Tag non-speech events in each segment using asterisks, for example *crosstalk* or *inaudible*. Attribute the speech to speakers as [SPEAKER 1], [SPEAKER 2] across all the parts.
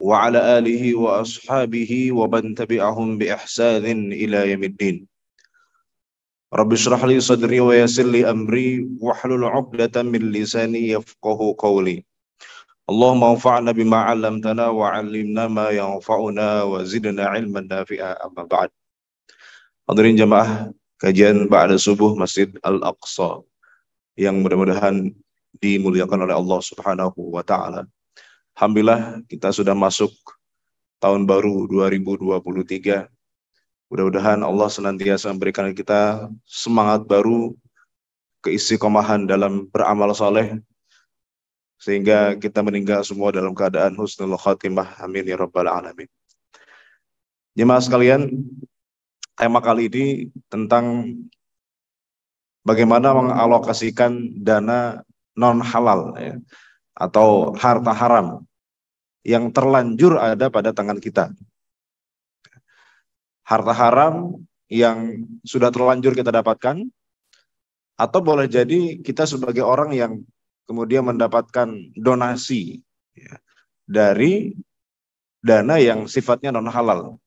[SPEAKER 1] وعلى آله وأصحابه ومن تبعهم بإحسان إلى يوم الدين رب اشرح لي صدري ويسر لي أمري واحلل عقدة من لساني يفقه قولي اللهم انفعنا بما علمتنا وعلمنا ما ينفعنا وزدنا علما نافعا أما بعد Hadirin jamaah kajian Ba'da Subuh Masjid Al-Aqsa yang mudah-mudahan dimuliakan oleh Allah Subhanahu wa taala. Alhamdulillah kita sudah masuk tahun baru 2023. Mudah-mudahan Allah senantiasa memberikan kita semangat baru, keisi keistiqomahan dalam beramal soleh, sehingga kita meninggal semua dalam keadaan husnul khatimah. Amin ya rabbal alamin. Jemaah sekalian, tema kali ini tentang bagaimana mengalokasikan dana non halal ya, atau harta haram yang terlanjur ada pada tangan kita. Harta haram yang sudah terlanjur kita dapatkan, atau boleh jadi kita sebagai orang yang kemudian mendapatkan donasi ya, dari dana yang sifatnya non halal.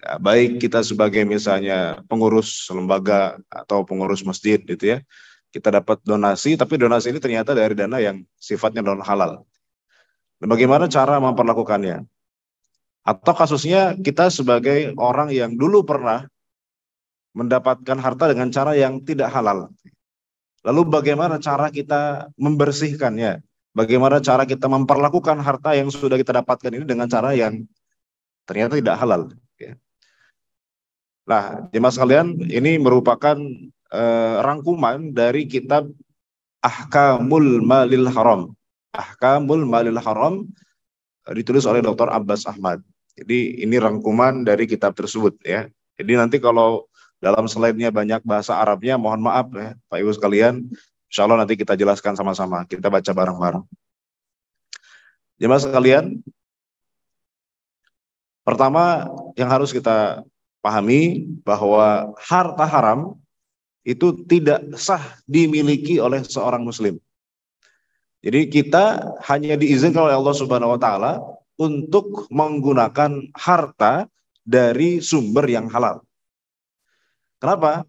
[SPEAKER 1] Ya, baik kita sebagai misalnya pengurus lembaga atau pengurus masjid gitu ya, kita dapat donasi, tapi donasi ini ternyata dari dana yang sifatnya non halal. Bagaimana cara memperlakukannya? Atau kasusnya kita sebagai orang yang dulu pernah mendapatkan harta dengan cara yang tidak halal. Lalu bagaimana cara kita membersihkannya? Bagaimana cara kita memperlakukan harta yang sudah kita dapatkan ini dengan cara yang ternyata tidak halal. Ya? Nah, jemaah sekalian, ini merupakan eh, rangkuman dari kitab Ahkamul Malil Haram Ahkamul Malil Haram eh, ditulis oleh Dr. Abbas Ahmad. Jadi ini rangkuman dari kitab tersebut ya. Jadi nanti kalau dalam slide-nya banyak bahasa Arabnya, mohon maaf ya Pak Ibu sekalian. Insya Allah nanti kita jelaskan sama-sama, kita baca bareng-bareng. Jemaah sekalian, pertama yang harus kita pahami bahwa harta haram itu tidak sah dimiliki oleh seorang muslim. Jadi kita hanya diizinkan oleh Allah Subhanahu wa taala untuk menggunakan harta dari sumber yang halal. Kenapa?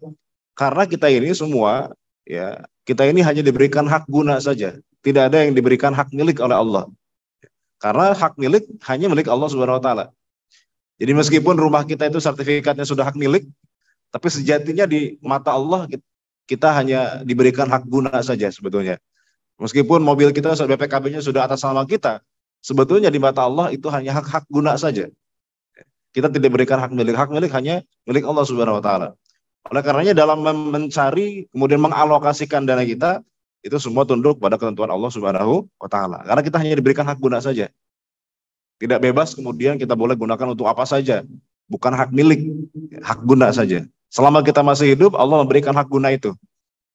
[SPEAKER 1] Karena kita ini semua ya, kita ini hanya diberikan hak guna saja. Tidak ada yang diberikan hak milik oleh Allah. Karena hak milik hanya milik Allah Subhanahu wa taala. Jadi meskipun rumah kita itu sertifikatnya sudah hak milik, tapi sejatinya di mata Allah kita hanya diberikan hak guna saja sebetulnya. Meskipun mobil kita BPKB-nya sudah atas nama kita, sebetulnya di mata Allah itu hanya hak-hak guna saja. Kita tidak berikan hak milik, hak milik hanya milik Allah Subhanahu wa taala. Oleh karenanya dalam mencari kemudian mengalokasikan dana kita itu semua tunduk pada ketentuan Allah Subhanahu wa taala. Karena kita hanya diberikan hak guna saja. Tidak bebas kemudian kita boleh gunakan untuk apa saja, bukan hak milik, hak guna saja. Selama kita masih hidup Allah memberikan hak guna itu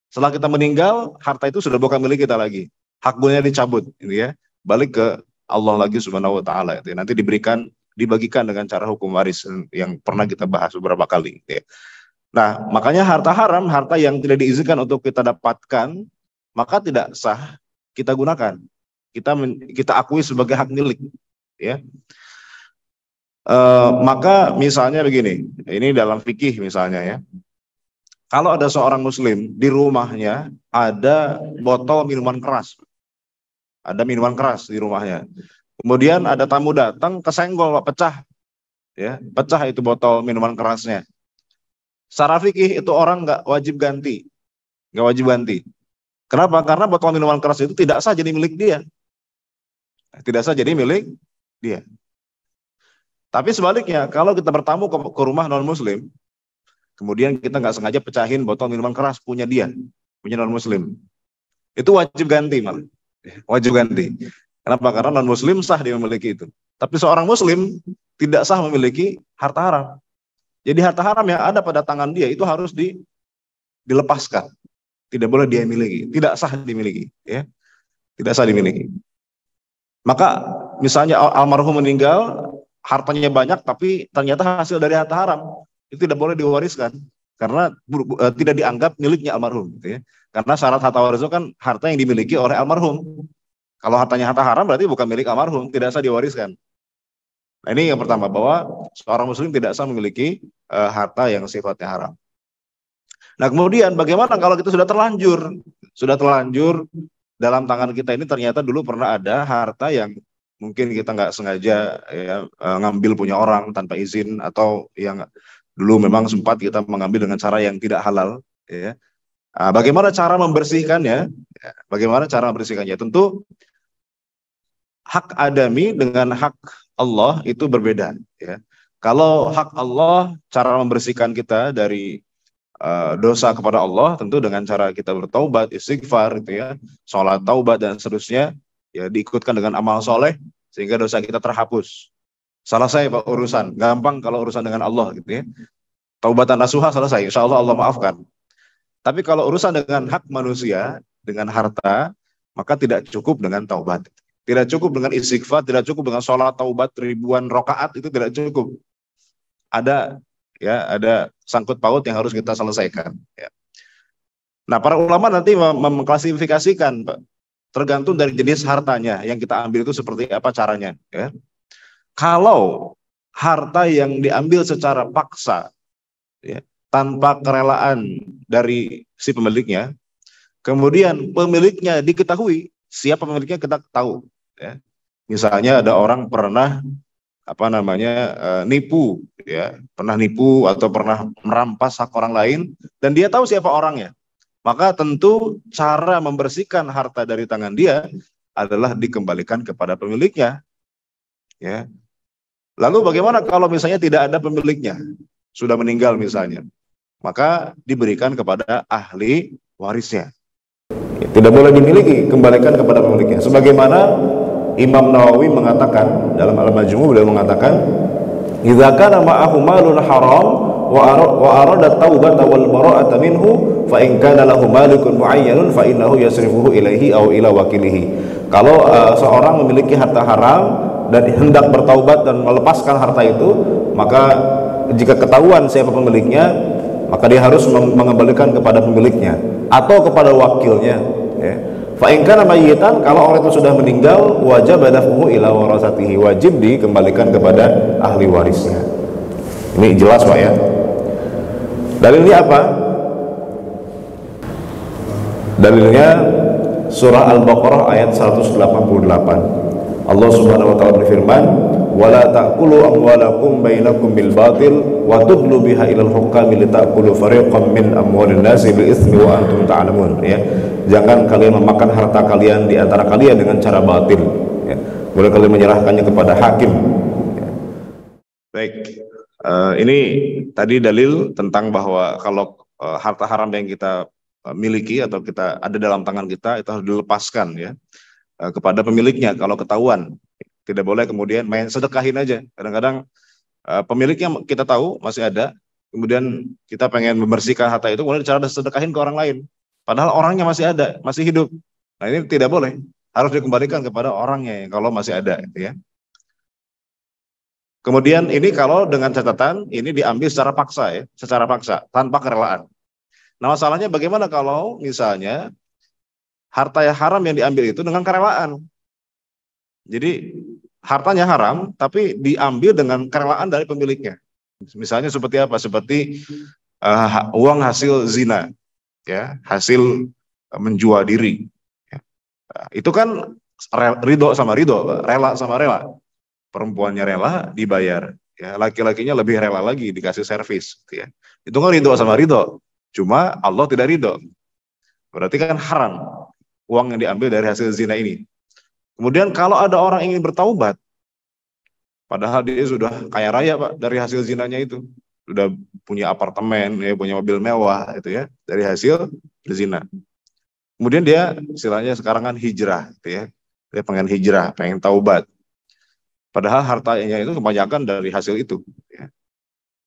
[SPEAKER 1] setelah kita meninggal, harta itu sudah bukan milik kita lagi. Hak gunanya dicabut, ini gitu ya. Balik ke Allah lagi subhanahu wa taala gitu ya. Nanti diberikan dibagikan dengan cara hukum waris yang pernah kita bahas beberapa kali gitu ya. Nah, makanya harta haram, harta yang tidak diizinkan untuk kita dapatkan, maka tidak sah kita gunakan. Kita men, kita akui sebagai hak milik, ya. E, maka misalnya begini, ini dalam fikih misalnya ya. Kalau ada seorang muslim di rumahnya ada botol minuman keras. Ada minuman keras di rumahnya. Kemudian ada tamu datang kesenggol Pak pecah. Ya, pecah itu botol minuman kerasnya. Secara fikih itu orang nggak wajib ganti. Nggak wajib ganti. Kenapa? Karena botol minuman keras itu tidak sah jadi milik dia. Tidak sah jadi milik dia. Tapi sebaliknya, kalau kita bertamu ke, ke rumah non-muslim, Kemudian kita nggak sengaja pecahin botol minuman keras punya dia, punya non muslim. Itu wajib ganti malah. Wajib ganti. Kenapa? Karena non muslim sah dia memiliki itu. Tapi seorang muslim tidak sah memiliki harta haram. Jadi harta haram yang ada pada tangan dia itu harus di, dilepaskan. Tidak boleh dia miliki, tidak sah dimiliki, ya. Tidak sah dimiliki. Maka misalnya almarhum meninggal, hartanya banyak tapi ternyata hasil dari harta haram itu tidak boleh diwariskan karena uh, tidak dianggap miliknya almarhum gitu ya. Karena syarat harta waris itu kan harta yang dimiliki oleh almarhum. Kalau hartanya harta haram berarti bukan milik almarhum, tidak sah diwariskan. Nah, ini yang pertama bahwa seorang muslim tidak sah memiliki uh, harta yang sifatnya haram. Nah, kemudian bagaimana kalau kita sudah terlanjur? Sudah terlanjur dalam tangan kita ini ternyata dulu pernah ada harta yang mungkin kita nggak sengaja ya, eh, ngambil punya orang tanpa izin atau yang Dulu memang sempat kita mengambil dengan cara yang tidak halal. Ya. Nah, bagaimana cara membersihkannya? Ya, bagaimana cara membersihkannya? Tentu hak adami dengan hak Allah itu berbeda. Ya. Kalau hak Allah, cara membersihkan kita dari ah, dosa kepada Allah, tentu dengan cara kita bertaubat, istighfar, gitu ya, sholat taubat dan seterusnya, ya diikutkan dengan amal soleh sehingga dosa kita terhapus. Selesai Pak urusan. Gampang kalau urusan dengan Allah gitu ya. Taubatan nasuha selesai. Insya Allah Allah maafkan. Tapi kalau urusan dengan hak manusia, dengan harta, maka tidak cukup dengan taubat. Tidak cukup dengan istighfar, tidak cukup dengan sholat taubat ribuan rokaat itu tidak cukup. Ada ya ada sangkut paut yang harus kita selesaikan. Ya. Nah para ulama nanti mem mengklasifikasikan Pak, tergantung dari jenis hartanya yang kita ambil itu seperti apa caranya. Ya. Kalau harta yang diambil secara paksa ya, tanpa kerelaan dari si pemiliknya, kemudian pemiliknya diketahui siapa pemiliknya kita tahu. Ya. Misalnya ada orang pernah apa namanya eh, nipu ya pernah nipu atau pernah merampas hak orang lain dan dia tahu siapa orangnya maka tentu cara membersihkan harta dari tangan dia adalah dikembalikan kepada pemiliknya ya Lalu bagaimana kalau misalnya tidak ada pemiliknya? Sudah meninggal misalnya. Maka diberikan kepada ahli warisnya. Tidak boleh dimiliki, kembalikan kepada pemiliknya. Sebagaimana Imam Nawawi mengatakan dalam Al-Majmu' beliau mengatakan, "Idza kana ma'ahu malun haram wa arada wal bara'ata minhu fa in kana lahu malikun fa innahu yasrifuhu ilaihi aw ila wakilihi." Kalau uh, seorang memiliki harta haram dan hendak bertaubat dan melepaskan harta itu maka jika ketahuan siapa pemiliknya maka dia harus mengembalikan kepada pemiliknya atau kepada wakilnya ya. nama yitan, kalau orang itu sudah meninggal wajib dafuhu ila warasatihi wajib dikembalikan kepada ahli warisnya. Ini jelas Pak ya. Dalilnya apa? Dalilnya surah Al-Baqarah ayat 188. Allah Subhanahu wa taala berfirman, "Wala ta'kulu amwalakum bainakum bil batil wa tudlu biha ila al-hukami litakulu fariqan min amwalin nasi bil ithmi wa antum ta'lamun." Ya. Jangan kalian memakan harta kalian di antara kalian dengan cara batil. Ya. Boleh kalian menyerahkannya kepada hakim. Ya. Baik. Uh, ini tadi dalil tentang bahwa kalau uh, harta haram yang kita eh, miliki atau kita ada dalam tangan kita itu harus dilepaskan ya Eh, kepada pemiliknya kalau ketahuan. Tidak boleh kemudian main sedekahin aja. Kadang-kadang eh, pemiliknya kita tahu masih ada, kemudian kita pengen membersihkan harta itu, kemudian cara sedekahin ke orang lain. Padahal orangnya masih ada, masih hidup. Nah ini tidak boleh. Harus dikembalikan kepada orangnya kalau masih ada. Gitu ya. Kemudian ini kalau dengan catatan ini diambil secara paksa ya, secara paksa tanpa kerelaan. Nah masalahnya bagaimana kalau misalnya harta yang haram yang diambil itu dengan kerelaan. Jadi hartanya haram tapi diambil dengan kerelaan dari pemiliknya. Misalnya seperti apa? Seperti uh, uang hasil zina, ya hasil menjual diri. Ya. Itu kan ridho sama ridho, rela sama rela. Perempuannya rela dibayar, ya laki-lakinya lebih rela lagi dikasih servis. Gitu ya. Itu kan ridho sama ridho. Cuma Allah tidak ridho. Berarti kan haram uang yang diambil dari hasil zina ini. Kemudian kalau ada orang ingin bertaubat, padahal dia sudah kaya raya pak dari hasil zinanya itu, sudah punya apartemen, ya, punya mobil mewah, itu ya dari hasil zina. Kemudian dia istilahnya sekarang kan hijrah, gitu ya. Dia pengen hijrah, pengen taubat. Padahal hartanya itu kebanyakan dari hasil itu. Gitu ya.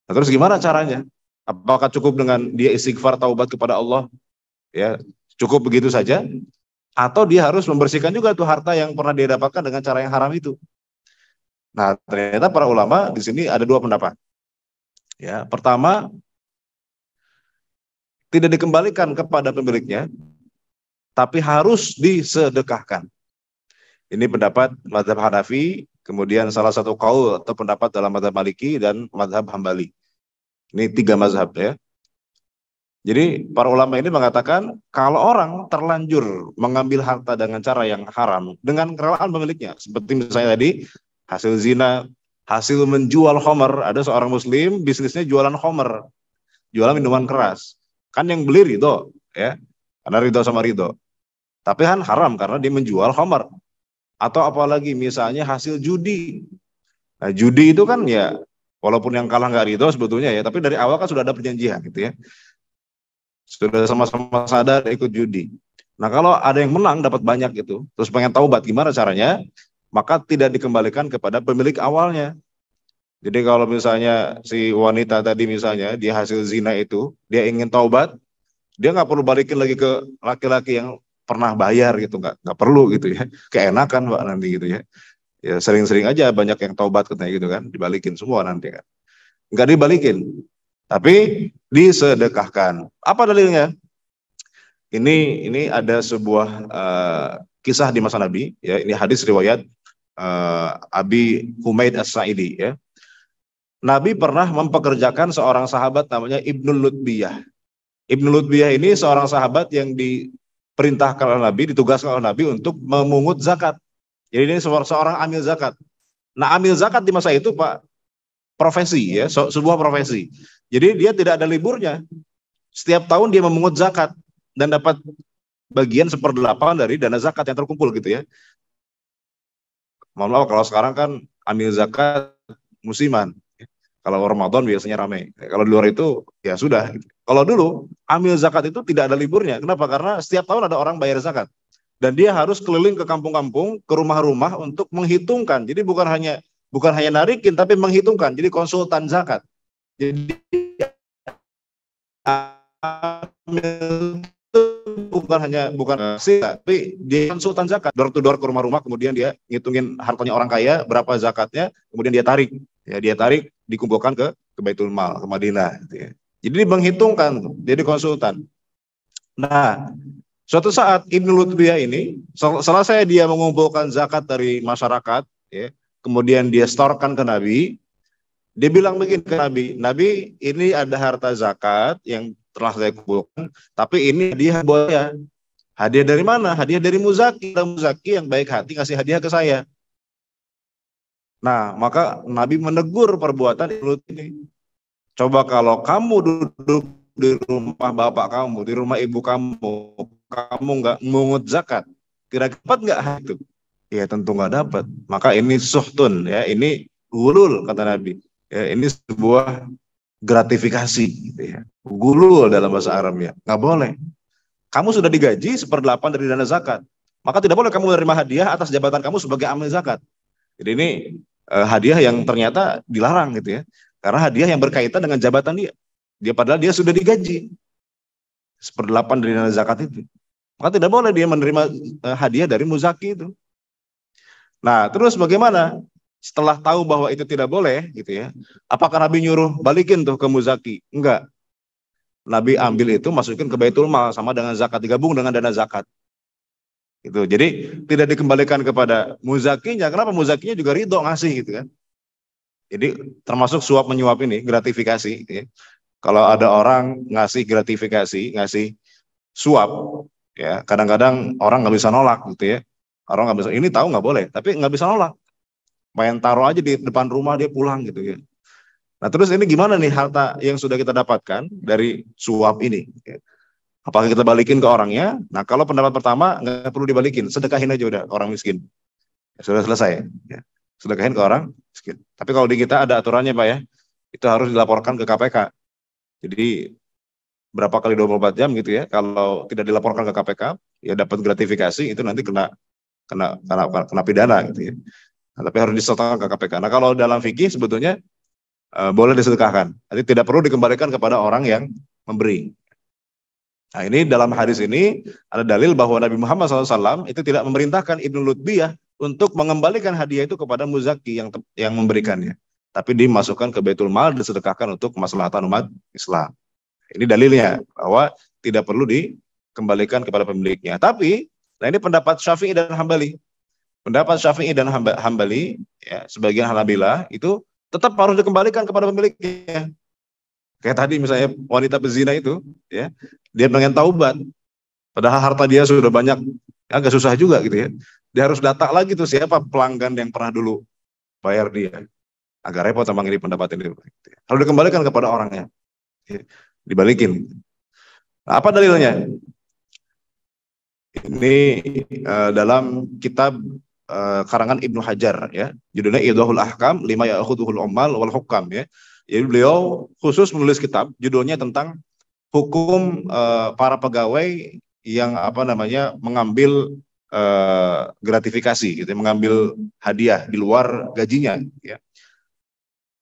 [SPEAKER 1] Nah, terus gimana caranya? Apakah cukup dengan dia istighfar taubat kepada Allah? Ya, cukup begitu saja atau dia harus membersihkan juga tuh harta yang pernah dia dapatkan dengan cara yang haram itu. Nah, ternyata para ulama di sini ada dua pendapat. Ya, pertama tidak dikembalikan kepada pemiliknya, tapi harus disedekahkan. Ini pendapat mazhab Hanafi, kemudian salah satu kaul atau pendapat dalam mazhab Maliki dan mazhab Hambali. Ini tiga mazhab ya. Jadi para ulama ini mengatakan kalau orang terlanjur mengambil harta dengan cara yang haram dengan kerelaan pemiliknya seperti misalnya tadi hasil zina, hasil menjual homer, ada seorang muslim bisnisnya jualan homer, jualan minuman keras. Kan yang beli ridho ya, karena ridho sama ridho. Tapi kan haram karena dia menjual homer. Atau apalagi misalnya hasil judi. Nah, judi itu kan ya walaupun yang kalah nggak ridho sebetulnya ya, tapi dari awal kan sudah ada perjanjian gitu ya sudah sama-sama sadar ikut judi. Nah kalau ada yang menang dapat banyak gitu. terus pengen taubat gimana caranya? Maka tidak dikembalikan kepada pemilik awalnya. Jadi kalau misalnya si wanita tadi misalnya dia hasil zina itu, dia ingin taubat, dia nggak perlu balikin lagi ke laki-laki yang pernah bayar gitu nggak nggak perlu gitu ya keenakan pak nanti gitu ya ya sering-sering aja banyak yang taubat katanya gitu kan dibalikin semua nanti kan nggak dibalikin tapi disedekahkan. Apa dalilnya? Ini ini ada sebuah uh, kisah di masa Nabi, ya ini hadis riwayat uh, Abi Humaid As-Sa'idi ya. Nabi pernah mempekerjakan seorang sahabat namanya Ibnu Lutbiyah. Ibnu Lutbiyah ini seorang sahabat yang diperintahkan oleh Nabi, ditugaskan oleh Nabi untuk memungut zakat. Jadi ini seorang amil zakat. Nah, amil zakat di masa itu Pak profesi ya, sebuah profesi. Jadi dia tidak ada liburnya. Setiap tahun dia memungut zakat dan dapat bagian seperdelapan dari dana zakat yang terkumpul gitu ya. Mohon maaf kalau sekarang kan ambil zakat musiman. Kalau Ramadan biasanya ramai. Kalau di luar itu ya sudah. Kalau dulu ambil zakat itu tidak ada liburnya. Kenapa? Karena setiap tahun ada orang bayar zakat. Dan dia harus keliling ke kampung-kampung, ke rumah-rumah untuk menghitungkan. Jadi bukan hanya bukan hanya narikin tapi menghitungkan. Jadi konsultan zakat. Jadi itu bukan hanya bukan eh. sih tapi dia konsultan zakat door to door ke rumah-rumah kemudian dia ngitungin hartanya orang kaya berapa zakatnya kemudian dia tarik ya dia tarik dikumpulkan ke ke Baitul Mal ke Madinah gitu ya. jadi menghitungkan jadi konsultan nah suatu saat Ibnu Lutbiyah ini sel selesai dia mengumpulkan zakat dari masyarakat ya kemudian dia storkan ke Nabi dia bilang begini ke Nabi, Nabi ini ada harta zakat yang telah saya kumpulkan, tapi ini hadiah buat saya. Hadiah dari mana? Hadiah dari Muzaki. Dan Muzaki yang baik hati ngasih hadiah ke saya. Nah, maka Nabi menegur perbuatan ini. Coba kalau kamu duduk di rumah bapak kamu, di rumah ibu kamu, kamu nggak mengut zakat, kira dapat nggak itu? Ya tentu nggak dapat. Maka ini suhtun ya, ini ulul kata Nabi ya, ini sebuah gratifikasi gitu ya. Gulul dalam bahasa Arab ya. Nggak boleh. Kamu sudah digaji seperdelapan dari dana zakat. Maka tidak boleh kamu menerima hadiah atas jabatan kamu sebagai amil zakat. Jadi ini eh, hadiah yang ternyata dilarang gitu ya. Karena hadiah yang berkaitan dengan jabatan dia. Dia padahal dia sudah digaji. Seperdelapan dari dana zakat itu. Maka tidak boleh dia menerima eh, hadiah dari muzaki itu. Nah, terus bagaimana? setelah tahu bahwa itu tidak boleh gitu ya apakah Nabi nyuruh balikin tuh ke muzaki enggak Nabi ambil itu masukin ke baitul mal sama dengan zakat digabung dengan dana zakat gitu jadi tidak dikembalikan kepada muzakinya kenapa muzakinya juga ridho ngasih gitu kan jadi termasuk suap menyuap ini gratifikasi gitu ya. kalau ada orang ngasih gratifikasi ngasih suap ya kadang-kadang orang nggak bisa nolak gitu ya orang nggak bisa ini tahu nggak boleh tapi nggak bisa nolak main taruh aja di depan rumah dia pulang gitu ya. Nah terus ini gimana nih harta yang sudah kita dapatkan dari suap ini? Apakah kita balikin ke orangnya? Nah kalau pendapat pertama nggak perlu dibalikin, sedekahin aja udah orang miskin. Ya, sudah selesai. Ya. Sedekahin ke orang miskin. Tapi kalau di kita ada aturannya pak ya, itu harus dilaporkan ke KPK. Jadi berapa kali 24 jam gitu ya, kalau tidak dilaporkan ke KPK, ya dapat gratifikasi itu nanti kena kena kena kena pidana gitu ya. Nah, tapi harus disetorkan ke KPK. Nah kalau dalam fikih sebetulnya e, boleh disedekahkan. Jadi tidak perlu dikembalikan kepada orang yang memberi. Nah ini dalam hadis ini ada dalil bahwa Nabi Muhammad SAW itu tidak memerintahkan Ibnu Lutbiyah untuk mengembalikan hadiah itu kepada muzaki yang yang memberikannya. Tapi dimasukkan ke betul Mal disedekahkan untuk kemaslahatan umat Islam. Ini dalilnya bahwa tidak perlu dikembalikan kepada pemiliknya. Tapi nah ini pendapat Syafi'i dan Hambali. Pendapat Syafi'i dan Hambali, ya, sebagian Hanabila itu tetap harus dikembalikan kepada pemiliknya. Kayak tadi misalnya wanita pezina itu, ya, dia pengen taubat, padahal harta dia sudah banyak, agak susah juga gitu ya. Dia harus datang lagi tuh siapa pelanggan yang pernah dulu bayar dia. Agak repot sama ini pendapat ini. Harus dikembalikan kepada orangnya. Ya, dibalikin. Nah, apa dalilnya? Ini uh, dalam kitab Eh, karangan Ibnu Hajar ya. Judulnya Idahul Ahkam lima ya'khudhuhul ummal wal hukam ya. Jadi beliau khusus menulis kitab judulnya tentang hukum uh, para pegawai yang apa namanya mengambil uh, gratifikasi gitu mengambil hadiah di luar gajinya ya.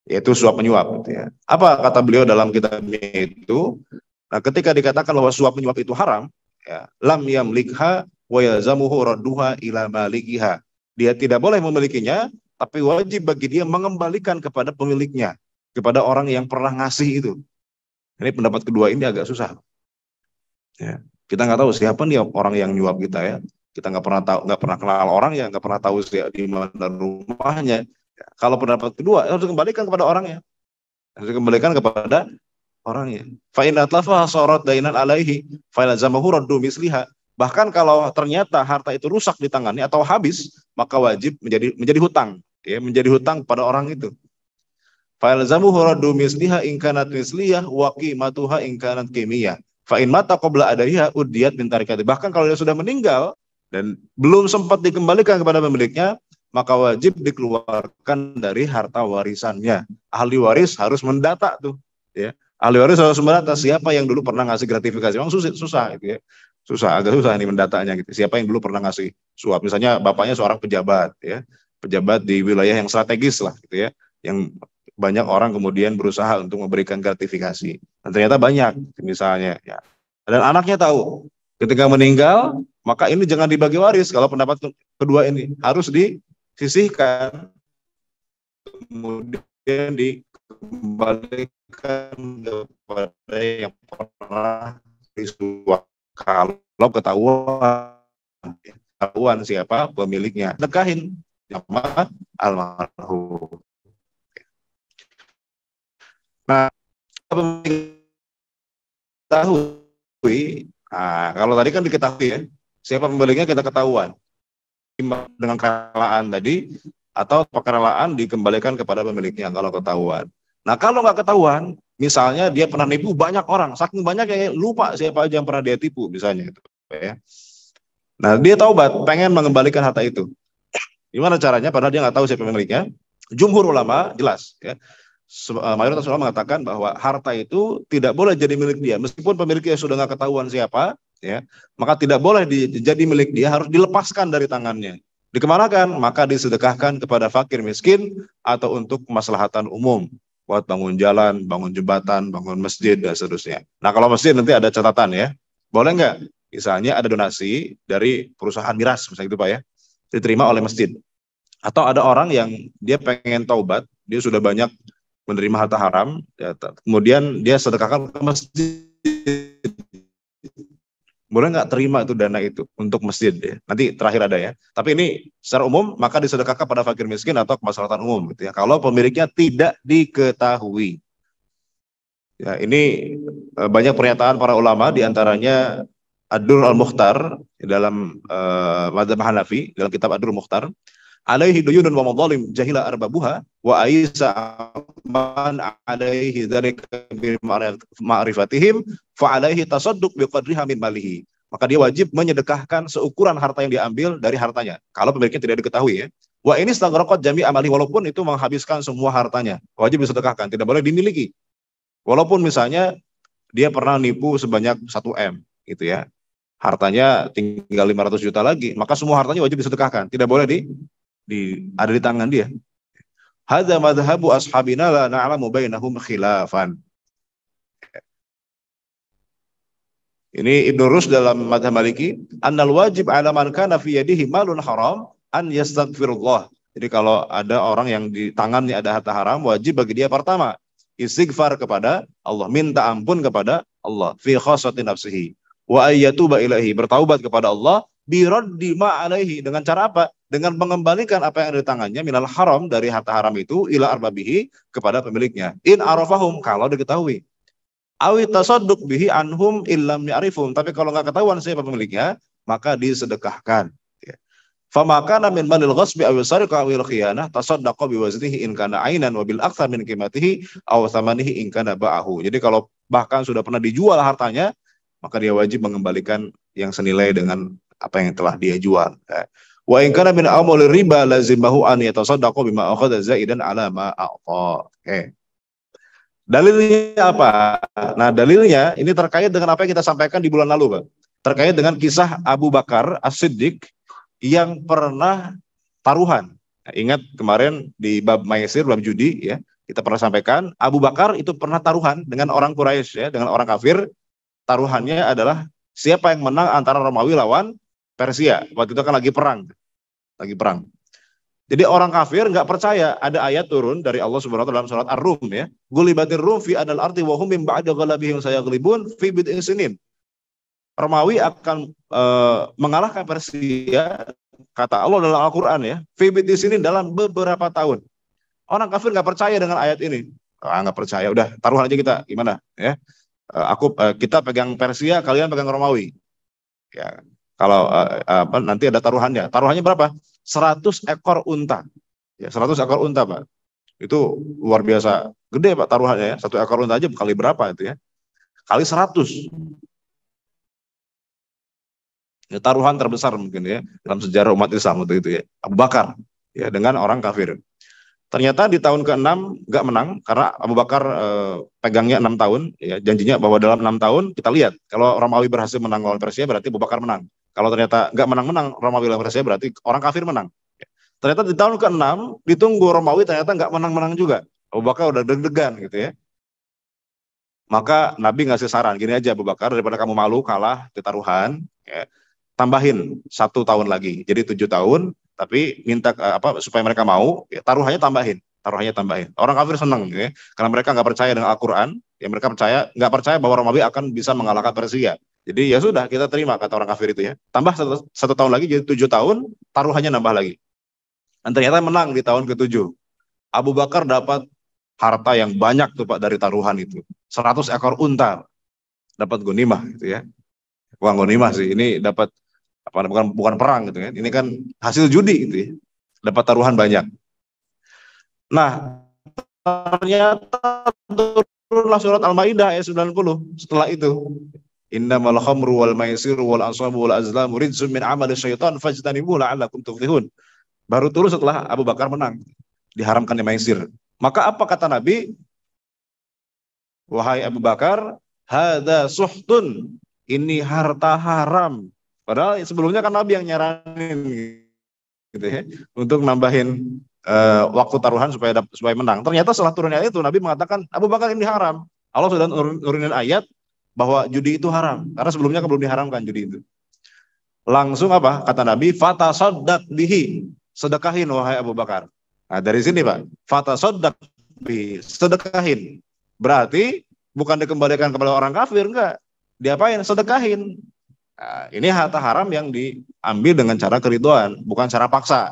[SPEAKER 1] Yaitu suap menyuap gitu ya. Apa kata beliau dalam kitabnya itu? Nah, ketika dikatakan bahwa suap menyuap itu haram, ya, lam yamlikha wa yalzamuhu radduha ila malikiha dia tidak boleh memilikinya, tapi wajib bagi dia mengembalikan kepada pemiliknya, kepada orang yang pernah ngasih itu. Ini pendapat kedua ini agak susah. Ya. Kita nggak tahu siapa nih orang yang nyuap kita ya. Kita nggak pernah tahu, nggak pernah kenal orang ya, nggak pernah tahu siapa di mana rumahnya. Kalau pendapat kedua harus dikembalikan kepada orangnya, harus dikembalikan kepada orang ya. sorot dainan alaihi Bahkan kalau ternyata harta itu rusak di tangannya atau habis, maka wajib menjadi menjadi hutang, ya, menjadi hutang pada orang itu. Failzamu huradu misliha ingkanat misliyah waki matuha ingkanat kimiyah. Fa'in mata kubla adaiha udiat min tarikati. Bahkan kalau dia sudah meninggal dan belum sempat dikembalikan kepada pemiliknya, maka wajib dikeluarkan dari harta warisannya. Ahli waris harus mendata tuh, ya. Ahli waris harus mendata siapa yang dulu pernah ngasih gratifikasi. Memang susah, susah gitu ya susah agak susah nih mendatanya gitu siapa yang dulu pernah ngasih suap misalnya bapaknya seorang pejabat ya pejabat di wilayah yang strategis lah gitu ya yang banyak orang kemudian berusaha untuk memberikan gratifikasi dan nah, ternyata banyak misalnya ya dan anaknya tahu ketika meninggal maka ini jangan dibagi waris kalau pendapat kedua ini harus disisihkan kemudian dikembalikan kepada yang pernah disuap kalau ketahuan ketahuan siapa pemiliknya nekahin nama almarhum nah tahu nah, kalau tadi kan diketahui ya siapa pemiliknya kita ketahuan dengan kerelaan tadi atau kerelaan dikembalikan kepada pemiliknya kalau ketahuan Nah kalau nggak ketahuan, misalnya dia pernah nipu banyak orang, saking banyak kayak lupa siapa aja yang pernah dia tipu misalnya itu. Ya. Nah dia taubat, pengen mengembalikan harta itu. Gimana caranya? Padahal dia nggak tahu siapa pemiliknya. Jumhur ulama jelas, ya. Eh, mayoritas ulama mengatakan bahwa harta itu tidak boleh jadi milik dia, meskipun pemiliknya sudah nggak ketahuan siapa, ya maka tidak boleh jadi milik dia, harus dilepaskan dari tangannya dikemanakan maka disedekahkan kepada fakir miskin atau untuk kemaslahatan umum buat bangun jalan, bangun jembatan, bangun masjid dan seterusnya. Nah kalau masjid nanti ada catatan ya, boleh nggak? Misalnya ada donasi dari perusahaan miras misalnya gitu pak ya, diterima oleh masjid. Atau ada orang yang dia pengen taubat, dia sudah banyak menerima harta haram, ya, kemudian dia sedekahkan ke masjid boleh nggak terima itu dana itu untuk masjid ya. Nanti terakhir ada ya. Tapi ini secara umum maka disedekahkan pada fakir miskin atau kemaslahatan umum gitu ya. Kalau pemiliknya tidak diketahui. Ya, ini eh, banyak pernyataan para ulama diantaranya Adur al-Mukhtar dalam uh, eh, Madzhab Hanafi dalam kitab Adur Mukhtar alaihi duyunun wa madzalim jahila arbabuha wa aisa man alaihi dzalika bi ma'rifatihim fa'alaihi tasadduq biqadriha min malihi. Maka dia wajib menyedekahkan seukuran harta yang diambil dari hartanya. Kalau pemiliknya tidak diketahui ya. Wa ini rokok jami amali walaupun itu menghabiskan semua hartanya. Wajib disedekahkan, tidak boleh dimiliki. Walaupun misalnya dia pernah nipu sebanyak 1M gitu ya. Hartanya tinggal 500 juta lagi, maka semua hartanya wajib disedekahkan, tidak boleh di, di ada di tangan dia. Hadza madhabu ashabina la na'lamu bainahum khilafan. Ini Ibnu Rus dalam madhab Maliki, annal wajib ala man kana fi yadihi malun haram an yastaghfirullah. Jadi kalau ada orang yang di tangannya ada harta haram, wajib bagi dia pertama istighfar kepada Allah, minta ampun kepada Allah fi khosati nafsihi wa ayyatuba ilahi, bertaubat kepada Allah bi raddi ma alaihi dengan cara apa? Dengan mengembalikan apa yang ada di tangannya minal haram dari harta haram itu ila arbabihi kepada pemiliknya. In arafahum kalau diketahui. Awi tasadduk bihi anhum illam ya'rifum. Tapi kalau nggak ketahuan siapa pemiliknya, maka disedekahkan. Ya. Famakana min malil ghasbi aw sariqa aw khiyanah tasaddaqa bi waznihi in kana ainan wa bil min qimatihi aw inkana in kana ba'ahu. Jadi kalau bahkan sudah pernah dijual hartanya, maka dia wajib mengembalikan yang senilai dengan apa yang telah dia jual. Ya. Wa in kana min amul riba lazimahu an yatasaddaqa bima akhadha zaidan ala ma a'ta. Oke. Dalilnya apa? Nah, dalilnya ini terkait dengan apa yang kita sampaikan di bulan lalu, Pak. Terkait dengan kisah Abu Bakar As-Siddiq yang pernah taruhan. Nah, ingat kemarin di bab Maisir, bab judi ya, kita pernah sampaikan Abu Bakar itu pernah taruhan dengan orang Quraisy ya, dengan orang kafir. Taruhannya adalah siapa yang menang antara Romawi lawan Persia. Waktu itu kan lagi perang. Lagi perang. Jadi orang kafir nggak percaya ada ayat turun dari Allah Subhanahu wa taala dalam surat Ar-Rum ya. Gulibatir Rum fi adal arti wa hum min ba'da ghalabihim sayaglibun fi bid'in sinin. Romawi akan e, mengalahkan Persia kata Allah dalam Al-Qur'an ya. Fi bid'in sinin dalam beberapa tahun. Orang kafir nggak percaya dengan ayat ini. Ah nggak percaya. Udah taruhan aja kita gimana ya. Eh, aku eh, kita pegang Persia, kalian pegang Romawi. Ya, kalau uh, apa nanti ada taruhannya. Taruhannya berapa? 100 ekor unta. Ya, 100 ekor unta, Pak. Itu luar biasa gede, Pak, taruhannya ya. Satu ekor unta aja kali berapa itu ya? Kali 100. Ya, taruhan terbesar mungkin ya dalam sejarah umat Islam waktu itu ya. Abu Bakar ya dengan orang kafir. Ternyata di tahun ke-6 nggak menang karena Abu Bakar e, pegangnya 6 tahun, ya, janjinya bahwa dalam 6 tahun kita lihat kalau Romawi berhasil menang lawan Persia berarti Abu Bakar menang. Kalau ternyata nggak menang-menang Romawi lawan Persia berarti orang kafir menang. Ternyata di tahun ke-6 ditunggu Romawi ternyata nggak menang-menang juga. Abu Bakar udah deg-degan gitu ya. Maka Nabi ngasih saran, gini aja Abu Bakar, daripada kamu malu kalah di taruhan, ya, tambahin satu tahun lagi. Jadi tujuh tahun, tapi minta apa supaya mereka mau, ya, taruhannya tambahin. Taruhannya tambahin. Orang kafir seneng, gitu ya, karena mereka nggak percaya dengan Al-Quran, ya mereka percaya nggak percaya bahwa Romawi akan bisa mengalahkan Persia. Jadi ya sudah kita terima kata orang kafir itu ya. Tambah satu, satu tahun lagi jadi tujuh tahun, taruhannya nambah lagi. Dan ternyata menang di tahun ketujuh. Abu Bakar dapat harta yang banyak tuh Pak dari taruhan itu. Seratus ekor unta dapat gonimah gitu ya. Uang gonimah sih ini dapat apa bukan bukan perang gitu kan. Ini kan hasil judi itu. ya. Dapat taruhan banyak. Nah, ternyata turunlah surat Al-Maidah ayat 90 setelah itu Innamal khamru wal maisiru wal ansabu wal azlamu rizum min amali syaitan fajtanibu la'allakum tuflihun. Baru turun setelah Abu Bakar menang. Diharamkan di maisir. Maka apa kata Nabi? Wahai Abu Bakar, hada suhtun. Ini harta haram. Padahal sebelumnya kan Nabi yang nyaranin gitu ya, untuk nambahin uh, waktu taruhan supaya supaya menang. Ternyata setelah turunnya itu Nabi mengatakan Abu Bakar ini haram. Allah sudah nurunin ayat bahwa judi itu haram karena sebelumnya kan belum diharamkan judi itu. Langsung apa kata Nabi? Fata sodak bihi sedekahin wahai Abu Bakar. Nah dari sini pak, fata sodak bihi sedekahin. Berarti bukan dikembalikan kepada orang kafir enggak, diapain? Sedekahin. Nah, ini harta haram yang diambil dengan cara keriduan, bukan cara paksa.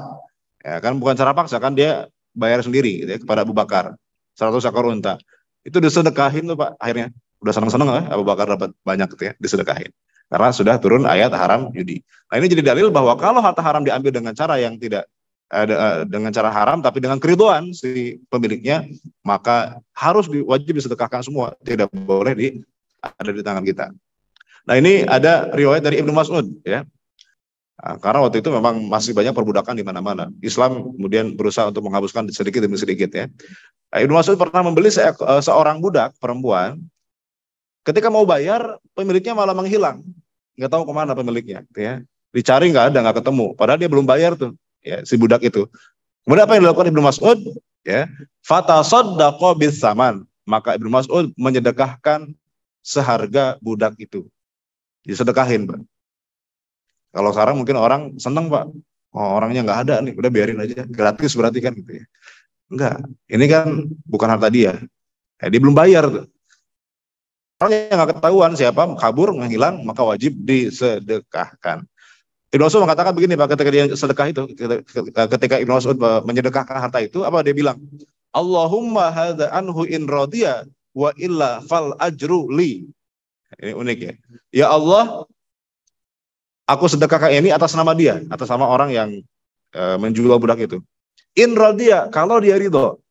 [SPEAKER 1] Ya, kan bukan cara paksa kan dia bayar sendiri gitu ya, kepada Abu Bakar 100 ekor unta. Itu disedekahin tuh Pak akhirnya udah seneng-seneng lah eh, Abu Bakar dapat banyak gitu ya disedekahin karena sudah turun ayat haram judi. Nah ini jadi dalil bahwa kalau harta haram diambil dengan cara yang tidak eh, eh, dengan cara haram tapi dengan keriduan si pemiliknya maka harus di, wajib disedekahkan semua tidak boleh di ada di tangan kita. Nah ini ada riwayat dari Ibnu Mas'ud ya. Nah, karena waktu itu memang masih banyak perbudakan di mana-mana. Islam kemudian berusaha untuk menghapuskan sedikit demi sedikit ya. Nah, Ibnu Mas'ud pernah membeli seorang budak perempuan Ketika mau bayar, pemiliknya malah menghilang. Nggak tahu kemana pemiliknya. Gitu ya. Dicari nggak ada, nggak ketemu. Padahal dia belum bayar tuh, ya, si budak itu. Kemudian apa yang dilakukan Ibnu Mas'ud? Ya, Fata soddaqo bis saman. Maka Ibnu Mas'ud menyedekahkan seharga budak itu. Disedekahin, Pak. Kalau sekarang mungkin orang seneng, Pak. Oh, orangnya nggak ada nih, udah biarin aja. Gratis berarti kan gitu ya. Enggak, ini kan bukan harta dia. Eh, dia belum bayar tuh. Orang yang nggak ketahuan siapa kabur menghilang maka wajib disedekahkan. Ibnu Mas'ud mengatakan begini Pak ketika dia sedekah itu ketika Ibnu Mas'ud menyedekahkan harta itu apa dia bilang? Allahumma hadza anhu in radiya wa illa fal ajru li. Ini unik ya. Ya Allah, aku sedekahkan ini atas nama dia, atas nama orang yang e, menjual budak itu. In radiya kalau dia ridho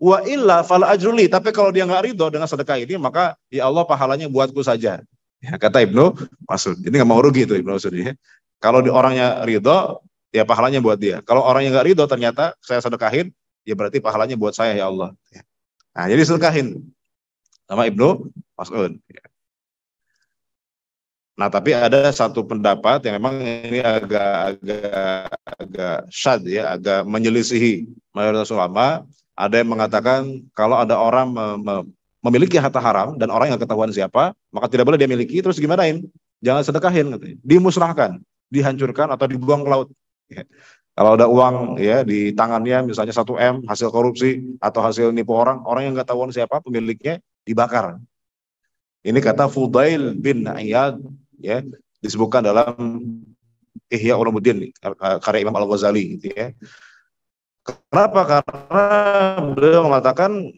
[SPEAKER 1] Wa illa fal ajruli. Tapi kalau dia nggak ridho dengan sedekah ini, maka ya Allah pahalanya buatku saja. Ya, kata Ibnu Masud. Ini nggak mau rugi itu Ibnu Masud. Ya. Kalau di orangnya ridho, ya pahalanya buat dia. Kalau orangnya nggak ridho, ternyata saya sedekahin, ya berarti pahalanya buat saya ya Allah. Ya. Nah, jadi sedekahin sama Ibnu Mas'ud. Ya. Nah, tapi ada satu pendapat yang memang ini agak agak agak syad ya, agak menyelisihi mayoritas ulama ada yang mengatakan kalau ada orang memiliki harta haram dan orang yang ketahuan siapa, maka tidak boleh dia miliki, terus gimana ini? Jangan sedekahin, dimusnahkan, dihancurkan atau dibuang ke laut. Ya. Kalau ada uang ya di tangannya misalnya satu M hasil korupsi atau hasil nipu orang, orang yang ketahuan siapa pemiliknya dibakar. Ini kata Fudail bin Ayyad, ya disebutkan dalam Ihya Ulumuddin karya Imam Al Ghazali gitu ya. Kenapa? Karena beliau mengatakan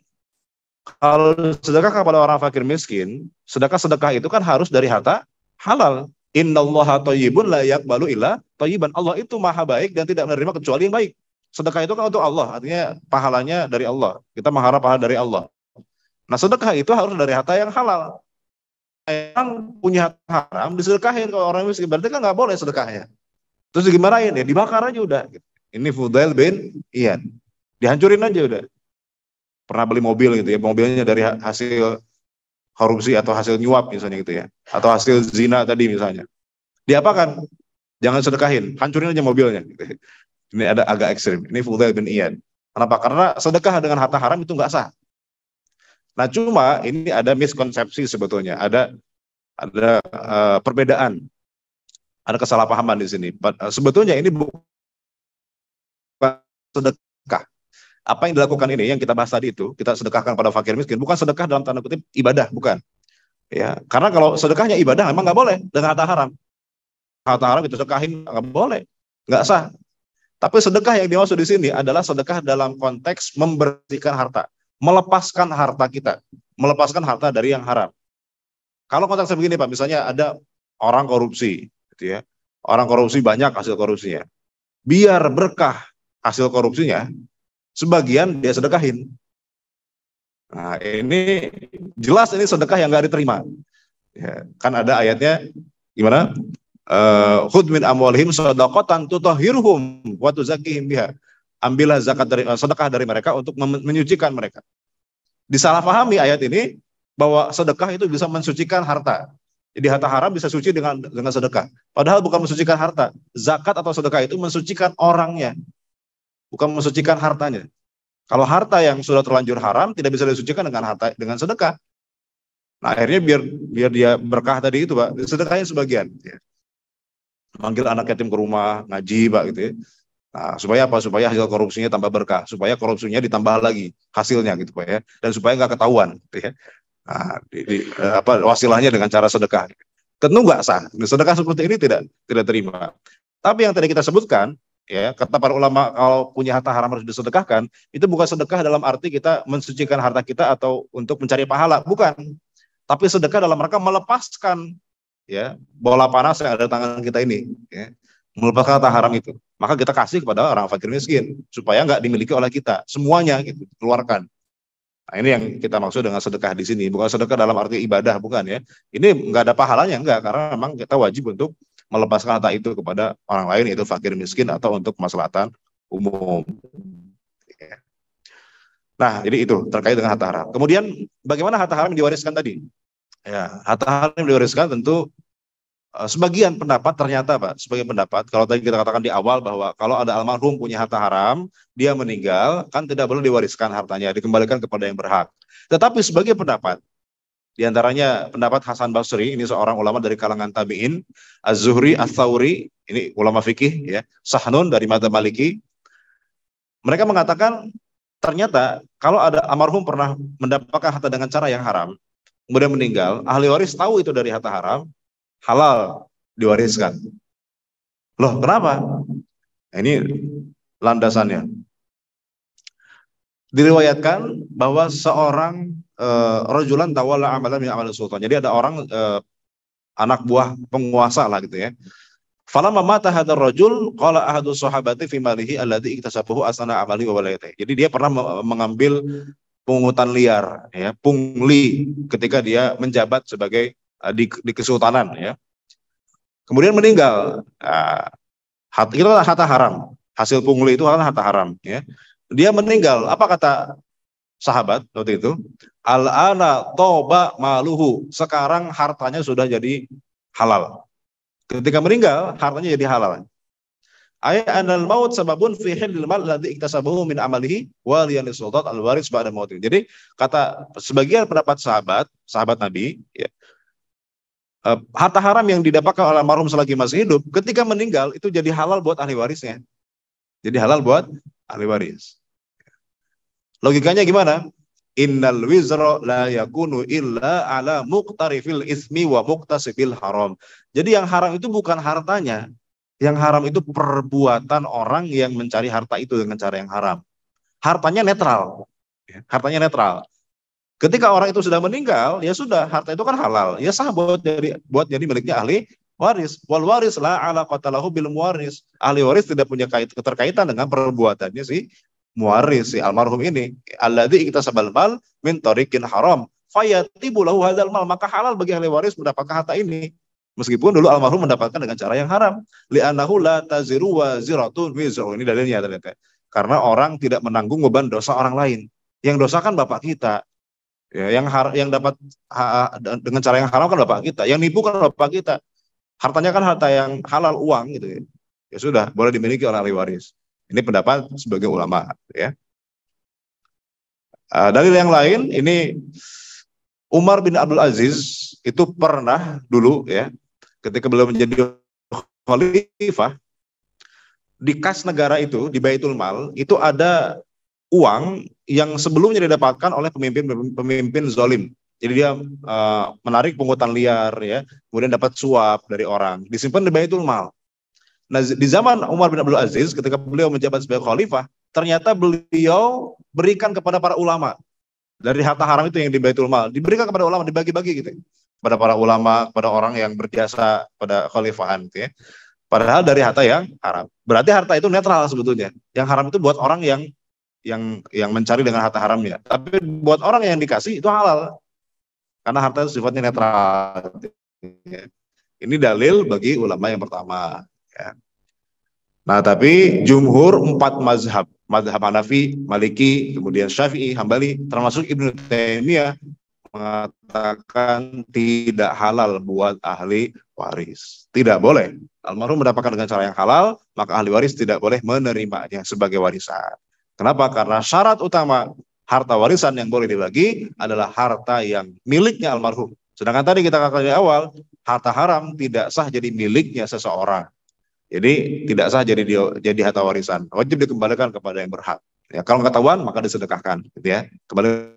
[SPEAKER 1] kalau sedekah kepada orang fakir miskin, sedekah-sedekah itu kan harus dari harta halal. Inna Allah tayyibun layak balu illa Ta'iban Allah itu maha baik dan tidak menerima kecuali yang baik. Sedekah itu kan untuk Allah, artinya pahalanya dari Allah. Kita mengharap pahala dari Allah. Nah sedekah itu harus dari harta yang halal. Yang punya harta haram disedekahin kalau orang miskin. Berarti kan nggak boleh sedekahnya. Terus gimana ya? Dibakar aja udah. Gitu. Ini Fudail bin Iyan. Dihancurin aja udah. Pernah beli mobil gitu ya, mobilnya dari hasil korupsi atau hasil nyuap misalnya gitu ya. Atau hasil zina tadi misalnya. Diapakan? Jangan sedekahin, hancurin aja mobilnya. *laughs* Ini ada agak ekstrim. Ini Fudail bin Iyan. Kenapa? Karena sedekah dengan harta haram itu nggak sah. Nah cuma ini ada miskonsepsi sebetulnya, ada ada uh, perbedaan, ada kesalahpahaman di sini. sebetulnya ini bukan sedekah. Apa yang dilakukan ini yang kita bahas tadi itu, kita sedekahkan pada fakir miskin, bukan sedekah dalam tanda kutip ibadah, bukan. Ya, karena kalau sedekahnya ibadah memang nggak boleh dengan harta haram. Harta haram itu sedekahin nggak boleh, nggak sah. Tapi sedekah yang dimaksud di sini adalah sedekah dalam konteks membersihkan harta, melepaskan harta kita, melepaskan harta dari yang haram. Kalau konteks begini Pak, misalnya ada orang korupsi, gitu ya. Orang korupsi banyak hasil korupsinya. Biar berkah hasil korupsinya, sebagian dia sedekahin. Nah, ini jelas ini sedekah yang gak diterima. Ya, kan ada ayatnya gimana? Eh, Hud min amwalihim sadaqatan tutahhiruhum wa tuzakkihim biha. Ambillah zakat dari eh, sedekah dari mereka untuk menyucikan mereka. Disalahpahami ayat ini bahwa sedekah itu bisa mensucikan harta. Jadi harta haram bisa suci dengan dengan sedekah. Padahal bukan mensucikan harta. Zakat atau sedekah itu mensucikan orangnya, bukan mensucikan hartanya. Kalau harta yang sudah terlanjur haram tidak bisa disucikan dengan harta dengan sedekah. Nah, akhirnya biar biar dia berkah tadi itu, Pak. Sedekahnya sebagian ya. Manggil anak yatim ke rumah, ngaji, Pak gitu ya. Nah, supaya apa? Supaya hasil korupsinya tambah berkah, supaya korupsinya ditambah lagi hasilnya gitu Pak ya, dan supaya nggak ketahuan gitu ya. Nah, di, di, eh, apa wasilahnya dengan cara sedekah. Tentu nggak sah. Sedekah seperti ini tidak tidak terima. Tapi yang tadi kita sebutkan ya kata para ulama kalau punya harta haram harus disedekahkan itu bukan sedekah dalam arti kita mensucikan harta kita atau untuk mencari pahala bukan tapi sedekah dalam mereka melepaskan ya bola panas yang ada di tangan kita ini ya, melepaskan harta haram itu maka kita kasih kepada orang fakir miskin supaya nggak dimiliki oleh kita semuanya gitu keluarkan nah, ini yang kita maksud dengan sedekah di sini bukan sedekah dalam arti ibadah bukan ya ini nggak ada pahalanya nggak karena memang kita wajib untuk melepaskan harta itu kepada orang lain itu fakir miskin atau untuk kemaslahatan umum. Ya. Nah, jadi itu terkait dengan harta haram. Kemudian bagaimana harta haram yang diwariskan tadi? Ya, harta haram yang diwariskan tentu e, sebagian pendapat ternyata Pak, sebagian pendapat kalau tadi kita katakan di awal bahwa kalau ada almarhum punya harta haram, dia meninggal kan tidak perlu diwariskan hartanya, dikembalikan kepada yang berhak. Tetapi sebagai pendapat di antaranya pendapat Hasan Basri, ini seorang ulama dari kalangan tabi'in, Az-Zuhri, az ini ulama fikih ya, Sahnun dari Mata Maliki. Mereka mengatakan ternyata kalau ada almarhum pernah mendapatkan harta dengan cara yang haram, kemudian meninggal, ahli waris tahu itu dari harta haram, halal diwariskan. Loh, kenapa? Nah, ini landasannya. Diriwayatkan bahwa seorang Rojulan eh, hmm. rajulan amalan min amal sultan. Jadi ada orang uh, anak buah penguasa lah gitu ya. Falah mama tahadar rojul. kala ahadu sahabati fi malihi kita iktasabahu asana amali wa Jadi dia pernah mengambil pungutan liar ya, pungli ketika dia menjabat sebagai uh, di, di kesultanan ya. Kemudian meninggal. Uh, hat, itu harta haram. Hasil pungli itu adalah harta haram ya. Dia meninggal. Apa kata sahabat waktu itu? Al-ana toba maluhu. Sekarang hartanya sudah jadi halal. Ketika meninggal, hartanya jadi halal. Ayat anal maut sababun fi hilil mal ladzi iktasabahu min amalihi waliyan sultat al waris ba'da mautin. Jadi kata sebagian pendapat sahabat, sahabat Nabi, ya, eh, harta haram yang didapatkan oleh almarhum selagi masih hidup, ketika meninggal itu jadi halal buat ahli warisnya. Jadi halal buat ahli waris. Logikanya gimana? Innal wizra la yakunu illa ala muqtarifil ismi wa muqtasibil haram. Jadi yang haram itu bukan hartanya. Yang haram itu perbuatan orang yang mencari harta itu dengan cara yang haram. Hartanya netral. Ya, hartanya netral. Ketika orang itu sudah meninggal, ya sudah harta itu kan halal. Ya sah buat jadi buat jadi miliknya ahli waris. Wal waris la ala qatalahu bil waris. Ahli waris tidak punya kait, keterkaitan dengan perbuatannya si si almarhum ini alladzi sebal mal min tariqin haram fayatibu lahu hadzal mal maka halal bagi ahli waris mendapatkan harta ini meskipun dulu almarhum mendapatkan dengan cara yang haram li'annahu la taziru wa ziratun wizru ini dalilnya ternyata karena orang tidak menanggung beban dosa orang lain yang dosa kan bapak kita ya, yang har yang dapat ha dengan cara yang haram kan bapak kita yang nipu kan bapak kita hartanya kan harta yang halal uang gitu ya, ya sudah boleh dimiliki oleh ahli waris ini pendapat sebagai ulama ya. Uh, dalil yang lain ini Umar bin Abdul Aziz itu pernah dulu ya ketika beliau menjadi khalifah di kas negara itu di Baitul Mal itu ada uang yang sebelumnya didapatkan oleh pemimpin-pemimpin zolim. Jadi dia uh, menarik pungutan liar ya, kemudian dapat suap dari orang, disimpan di Baitul Mal. Nah, di zaman Umar bin Abdul Aziz ketika beliau menjabat sebagai khalifah, ternyata beliau berikan kepada para ulama. Dari harta haram itu yang di Baitul Mal, diberikan kepada ulama, dibagi-bagi gitu. Ya. Kepada para ulama, kepada orang yang berjasa pada khalifahan gitu ya. Padahal dari harta yang haram. Berarti harta itu netral sebetulnya. Yang haram itu buat orang yang yang yang mencari dengan harta haramnya. Tapi buat orang yang dikasih itu halal. Karena harta itu sifatnya netral. Gitu ya. Ini dalil bagi ulama yang pertama. Kan. Nah, tapi jumhur empat mazhab, mazhab Hanafi, Maliki, kemudian Syafi'i, Hambali, termasuk Ibnu Taimiyah mengatakan tidak halal buat ahli waris. Tidak boleh. Almarhum mendapatkan dengan cara yang halal, maka ahli waris tidak boleh menerimanya sebagai warisan. Kenapa? Karena syarat utama harta warisan yang boleh dibagi adalah harta yang miliknya almarhum. Sedangkan tadi kita katakan di awal, harta haram tidak sah jadi miliknya seseorang. Jadi tidak sah jadi dia, jadi harta warisan. Wajib dikembalikan kepada yang berhak. Ya, kalau ketahuan maka disedekahkan, gitu ya. Kembali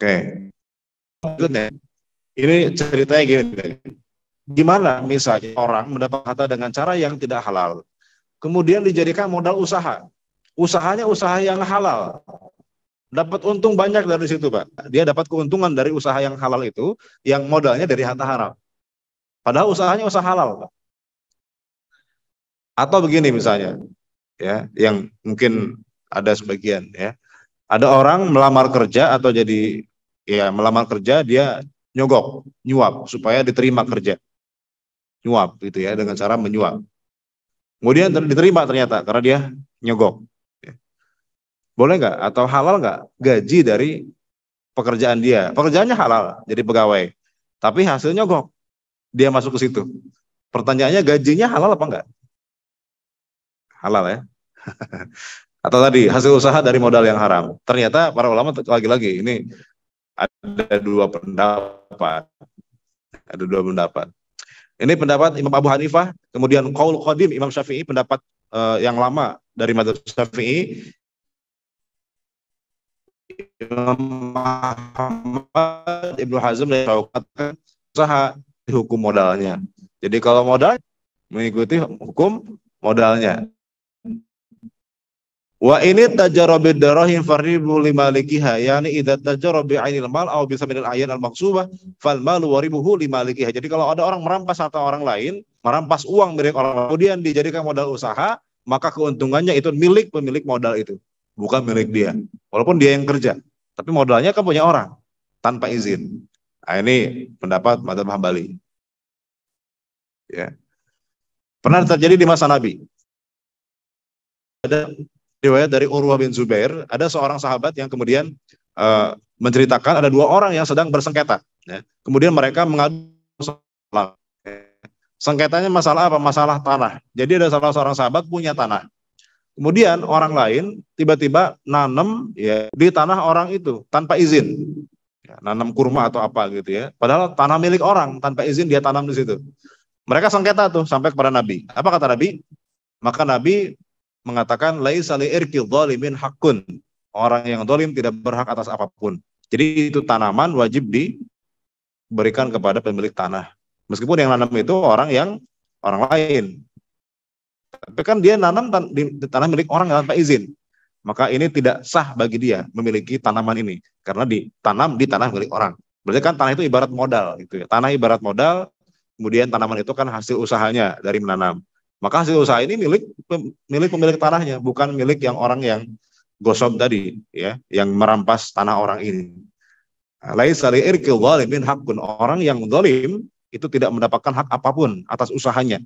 [SPEAKER 1] Oke. Okay. ini ceritanya gini. Gimana misalnya orang mendapat harta dengan cara yang tidak halal, kemudian dijadikan modal usaha. Usahanya usaha yang halal, dapat untung banyak dari situ, Pak. Dia dapat keuntungan dari usaha yang halal itu, yang modalnya dari harta haram. Padahal usahanya usaha halal, Pak. Atau begini misalnya, ya, yang mungkin ada sebagian, ya. Ada orang melamar kerja atau jadi ya melamar kerja dia nyogok, nyuap supaya diterima kerja. Nyuap gitu ya dengan cara menyuap. Kemudian diterima ternyata karena dia nyogok boleh nggak atau halal nggak gaji dari pekerjaan dia. Pekerjaannya halal, jadi pegawai. Tapi hasilnya kok Dia masuk ke situ. Pertanyaannya gajinya halal apa enggak? Halal ya. *laughs* Atau tadi hasil usaha dari modal yang haram. Ternyata para ulama lagi-lagi ini ada dua pendapat. Ada dua pendapat. Ini pendapat Imam Abu Hanifah, kemudian Qaul Qadim Imam Syafi'i pendapat uh, yang lama dari Madhab Syafi'i Imam Ahmad Ibnu Hazm dari Syaukat usaha hukum modalnya. Jadi kalau modal mengikuti hukum modalnya. Wa ini tajarabid darahim faribu limalikiha yani idza tajarabi ainil mal aw bisa minal ayan al maksubah fal malu waribuhu limalikiha. Jadi kalau ada orang merampas harta orang lain, merampas uang milik orang kemudian dijadikan modal usaha, maka keuntungannya itu milik pemilik modal itu, bukan milik dia. Walaupun dia yang kerja. Tapi modalnya kan punya orang tanpa izin. Nah, ini pendapat Madzhab Hambali. Ya. Pernah terjadi di masa Nabi. Ada riwayat dari Urwah bin Zubair, ada seorang sahabat yang kemudian uh, menceritakan ada dua orang yang sedang bersengketa. Ya. Kemudian mereka mengadu sengketanya masalah apa? Masalah tanah. Jadi ada salah seorang sahabat punya tanah. Kemudian orang lain tiba-tiba nanam ya di tanah orang itu tanpa izin. Ya, nanam kurma atau apa gitu ya. Padahal tanah milik orang tanpa izin dia tanam di situ. Mereka sengketa tuh sampai kepada Nabi. Apa kata Nabi? Maka Nabi mengatakan laisa li irqi hakun. Orang yang dolim tidak berhak atas apapun. Jadi itu tanaman wajib diberikan kepada pemilik tanah. Meskipun yang nanam itu orang yang orang lain, tapi kan dia nanam tan di, tanah milik orang tanpa izin. Maka ini tidak sah bagi dia memiliki tanaman ini karena ditanam di tanah milik orang. Berarti kan tanah itu ibarat modal gitu ya. Tanah ibarat modal, kemudian tanaman itu kan hasil usahanya dari menanam. Maka hasil usaha ini milik milik pemilik tanahnya, bukan milik yang orang yang gosok tadi ya, yang merampas tanah orang ini. hak pun Orang yang zalim itu tidak mendapatkan hak apapun atas usahanya.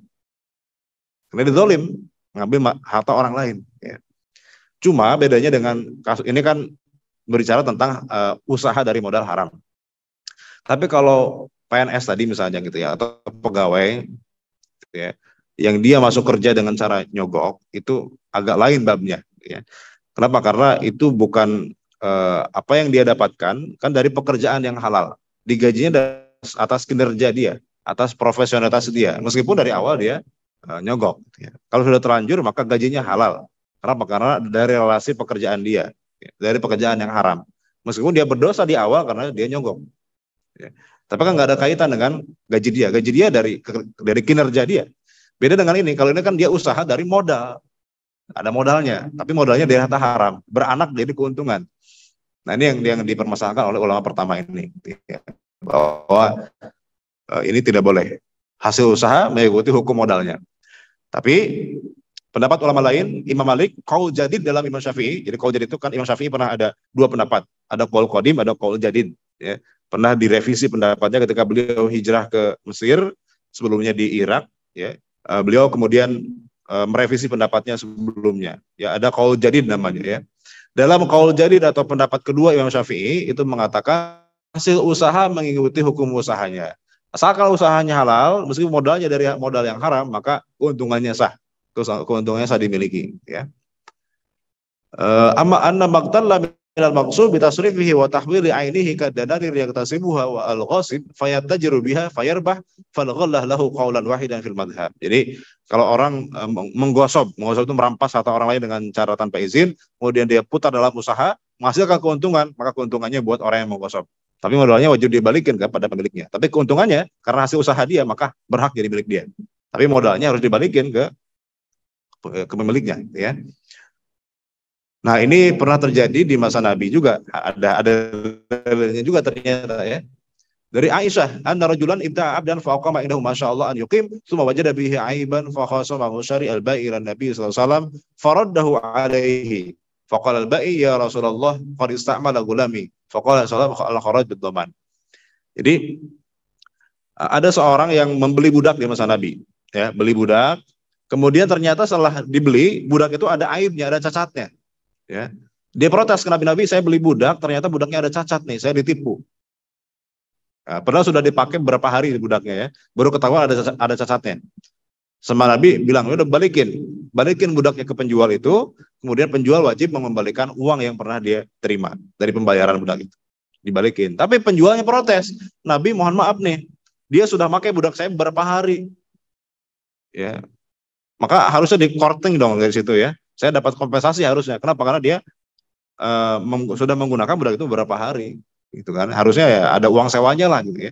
[SPEAKER 1] Karena dia zalim, ngambil harta orang lain. Ya. Cuma bedanya dengan kasus ini kan berbicara tentang uh, usaha dari modal haram. Tapi kalau PNS tadi misalnya gitu ya atau pegawai gitu ya, yang dia masuk kerja dengan cara nyogok itu agak lain babnya. Gitu ya. Kenapa? Karena itu bukan uh, apa yang dia dapatkan kan dari pekerjaan yang halal, digajinya atas kinerja dia, atas profesionalitas dia. Meskipun dari awal dia uh, nyogok. Gitu ya. Kalau sudah terlanjur maka gajinya halal. Kenapa? Karena dari relasi pekerjaan dia, ya, dari pekerjaan yang haram. Meskipun dia berdosa di awal karena dia nyogok. Gitu ya. Tapi kan nggak ada kaitan dengan gaji dia. Gaji dia dari dari kinerja dia. Beda dengan ini. Kalau ini kan dia usaha dari modal. Ada modalnya, tapi modalnya dia harta haram. Beranak dari keuntungan. Nah ini yang yang dipermasalahkan oleh ulama pertama ini gitu bahwa eh, ini tidak boleh hasil usaha mengikuti hukum modalnya. Tapi pendapat ulama lain, Imam Malik, kau jadid dalam Imam Syafi'i. Jadi kau jadid itu kan Imam Syafi'i pernah ada dua pendapat. Ada kaul qadim, ada kaul jadid. Ya. Pernah direvisi pendapatnya ketika beliau hijrah ke Mesir, sebelumnya di Irak. Ya. Eh, beliau kemudian eh, merevisi pendapatnya sebelumnya. Ya, ada kaul jadid namanya ya. Dalam kaul jadid atau pendapat kedua Imam Syafi'i itu mengatakan hasil usaha mengikuti hukum usahanya. Asalkan usahanya halal, meskipun modalnya dari modal yang haram, maka keuntungannya sah. Keuntungannya sah dimiliki. Ya. Eh, amma anna maktalla minal maqsub bitasrifihi wa tahwili ainihi yang tasibuha wa al-ghasib fayattajiru biha fayarbah falghallah lahu qawlan wahidan fil madhab. Jadi kalau orang eh, menggosok, menggosok itu merampas atau orang lain dengan cara tanpa izin, kemudian dia putar dalam usaha, menghasilkan keuntungan, maka keuntungannya buat orang yang menggosok. Tapi modalnya wajib dibalikin kepada kan pemiliknya. Tapi keuntungannya karena hasil usaha dia maka berhak jadi milik dia. Tapi modalnya harus dibalikin ke eh, ke pemiliknya, gitu ya. Nah ini pernah terjadi di masa Nabi juga ada ada juga ternyata ya dari Aisyah an rajulan ibda abdan fa aqama indahu masyaallah an yuqim thumma wajada bihi aiban fa khasamahu syari al ila nabi sallallahu alaihi wasallam alaihi fakal al ya rasulullah qad istamala gulami sholat al kharaj bidaman. Jadi ada seorang yang membeli budak di masa Nabi, ya, beli budak. Kemudian ternyata setelah dibeli, budak itu ada airnya ada cacatnya. Ya. Dia protes ke Nabi-Nabi, saya beli budak, ternyata budaknya ada cacat nih, saya ditipu. Nah, padahal sudah dipakai berapa hari budaknya ya, baru ketahuan ada ada cacatnya. Sama Nabi bilang, udah balikin. Balikin budaknya ke penjual itu, kemudian penjual wajib mengembalikan uang yang pernah dia terima dari pembayaran budak itu. Dibalikin. Tapi penjualnya protes. Nabi mohon maaf nih, dia sudah pakai budak saya berapa hari. Ya. Maka harusnya dikorting dong dari situ ya. Saya dapat kompensasi harusnya. Kenapa? Karena dia uh, eh, mem sudah menggunakan budak itu berapa hari gitu kan harusnya ya ada uang sewanya lah gitu ya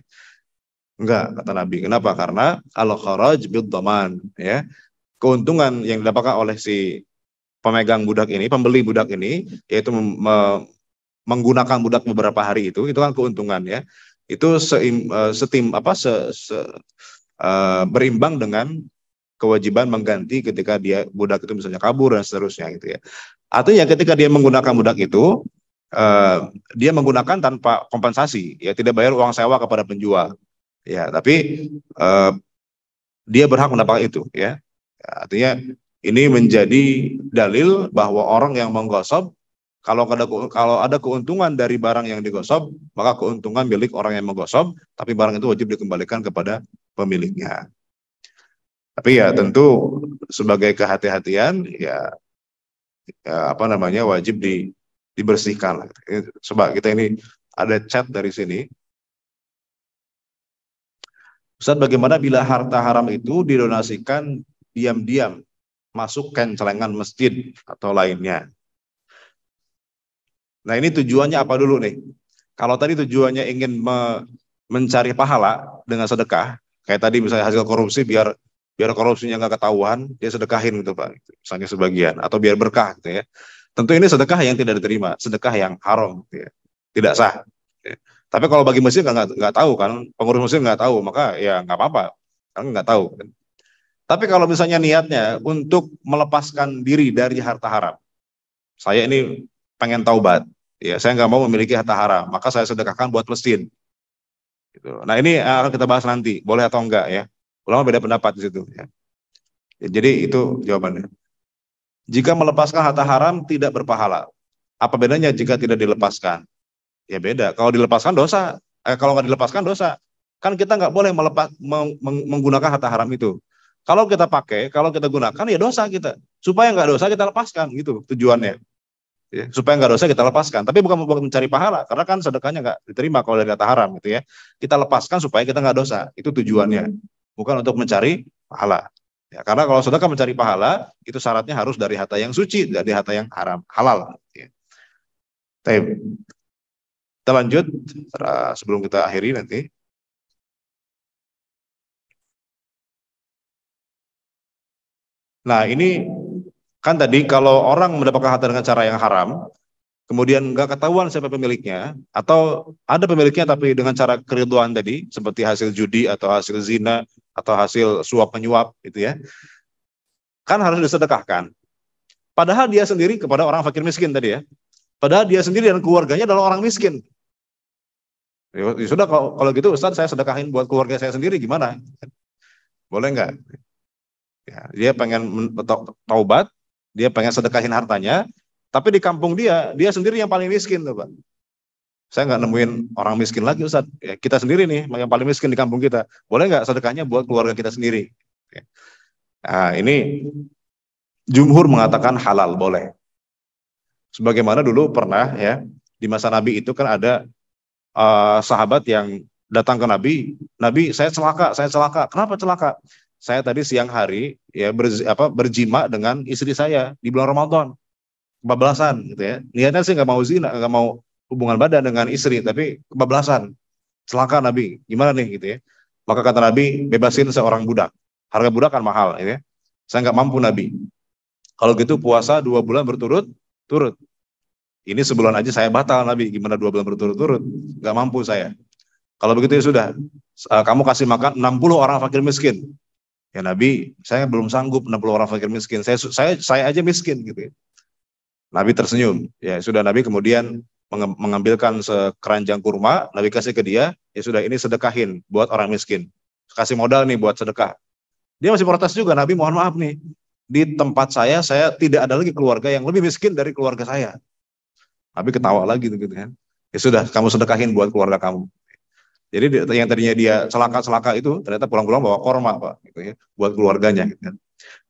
[SPEAKER 1] Enggak, kata Nabi. Kenapa? Karena al-kharaj bid daman ya. Keuntungan yang didapatkan oleh si pemegang budak ini, pembeli budak ini, yaitu me menggunakan budak beberapa hari itu, itu kan keuntungan ya. Itu seim, e, setim apa se, se, uh, berimbang dengan kewajiban mengganti ketika dia budak itu misalnya kabur dan seterusnya gitu ya. Artinya ketika dia menggunakan budak itu uh, dia menggunakan tanpa kompensasi ya tidak bayar uang sewa kepada penjual Ya, tapi eh, dia berhak mendapatkan itu, ya. Artinya ini menjadi dalil bahwa orang yang menggosok kalau ada kalau ada keuntungan dari barang yang digosok, maka keuntungan milik orang yang menggosok, tapi barang itu wajib dikembalikan kepada pemiliknya. Tapi ya iya. tentu sebagai kehati-hatian ya, ya apa namanya wajib di dibersihkan. Sebab kita ini ada chat dari sini Ustaz, bagaimana bila harta haram itu didonasikan diam-diam masuk ke celengan masjid atau lainnya? Nah, ini tujuannya apa dulu nih? Kalau tadi tujuannya ingin me mencari pahala dengan sedekah, kayak tadi misalnya hasil korupsi biar biar korupsinya nggak ketahuan, dia sedekahin gitu Pak, gitu, misalnya sebagian atau biar berkah gitu ya. Tentu ini sedekah yang tidak diterima, sedekah yang haram gitu ya. Tidak sah. Gitu ya. Tapi kalau bagi mesir nggak nggak tahu kan, pengurus mesir nggak tahu, maka ya nggak apa-apa, kan nggak tahu. Kan? Tapi kalau misalnya niatnya untuk melepaskan diri dari harta haram, saya ini pengen taubat, ya saya nggak mau memiliki harta haram, maka saya sedekahkan buat mesin. Gitu. Nah ini akan kita bahas nanti, boleh atau enggak ya? Ulama beda pendapat di situ. Ya. Jadi itu jawabannya. Jika melepaskan harta haram tidak berpahala. Apa bedanya jika tidak dilepaskan? ya beda. Kalau dilepaskan dosa, eh, kalau nggak dilepaskan dosa, kan kita nggak boleh melepas meng, meng, menggunakan harta haram itu. Kalau kita pakai, kalau kita gunakan ya dosa kita. Supaya nggak dosa kita lepaskan gitu tujuannya. Ya, supaya nggak dosa kita lepaskan. Tapi bukan bukan mencari pahala, karena kan sedekahnya nggak diterima kalau dari harta haram gitu ya. Kita lepaskan supaya kita nggak dosa. Itu tujuannya. Bukan untuk mencari pahala. Ya, karena kalau sedekah mencari pahala, itu syaratnya harus dari harta yang suci, dari harta yang haram, halal. Gitu ya. Tapi, kita lanjut sebelum kita akhiri nanti. Nah ini kan tadi kalau orang mendapatkan harta dengan cara yang haram, kemudian nggak ketahuan siapa pemiliknya, atau ada pemiliknya tapi dengan cara keriduan tadi, seperti hasil judi atau hasil zina atau hasil suap menyuap gitu ya, kan harus disedekahkan. Padahal dia sendiri kepada orang fakir miskin tadi ya. Padahal dia sendiri dan keluarganya adalah orang miskin. Ya, ya, sudah kalau, kalau gitu Ustaz saya sedekahin buat keluarga saya sendiri gimana? Boleh nggak? Ya, dia pengen taubat, dia pengen sedekahin hartanya, tapi di kampung dia, dia sendiri yang paling miskin tuh Pak. Saya nggak nemuin orang miskin lagi Ustaz. Ya, kita sendiri nih yang paling miskin di kampung kita. Boleh nggak sedekahnya buat keluarga kita sendiri? Ya. Nah, ini jumhur mengatakan halal boleh. Sebagaimana dulu pernah ya di masa Nabi itu kan ada uh, sahabat yang datang ke Nabi, Nabi saya celaka, saya celaka. Kenapa celaka? Saya tadi siang hari ya ber, apa, berjima dengan istri saya di bulan Ramadan. Kebablasan gitu ya. Niatnya sih nggak mau zina, nggak mau hubungan badan dengan istri, tapi kebablasan. Celaka Nabi, gimana nih gitu ya. Maka kata Nabi, bebasin seorang budak. Harga budak kan mahal. Gitu ya. Saya nggak mampu Nabi. Kalau gitu puasa dua bulan berturut, turut. Ini sebulan aja saya batal Nabi, gimana dua bulan berturut-turut? Gak mampu saya. Kalau begitu ya sudah, eh, kamu kasih makan 60 orang fakir miskin. Ya Nabi, saya belum sanggup 60 orang fakir miskin. Saya saya saya aja miskin gitu. Ya. Nabi tersenyum. Ya sudah Nabi kemudian mengambilkan sekeranjang kurma, Nabi kasih ke dia, ya sudah ini sedekahin buat orang miskin. Kasih modal nih buat sedekah. Dia masih protes juga, Nabi mohon maaf nih. Di tempat saya, saya tidak ada lagi keluarga yang lebih miskin dari keluarga saya. Tapi ketawa hmm. lagi gitu, gitu kan. Ya sudah, kamu sedekahin buat keluarga kamu. Jadi yang tadinya dia selaka-selaka itu ternyata pulang-pulang bawa korma apa gitu ya, buat keluarganya. Gitu kan.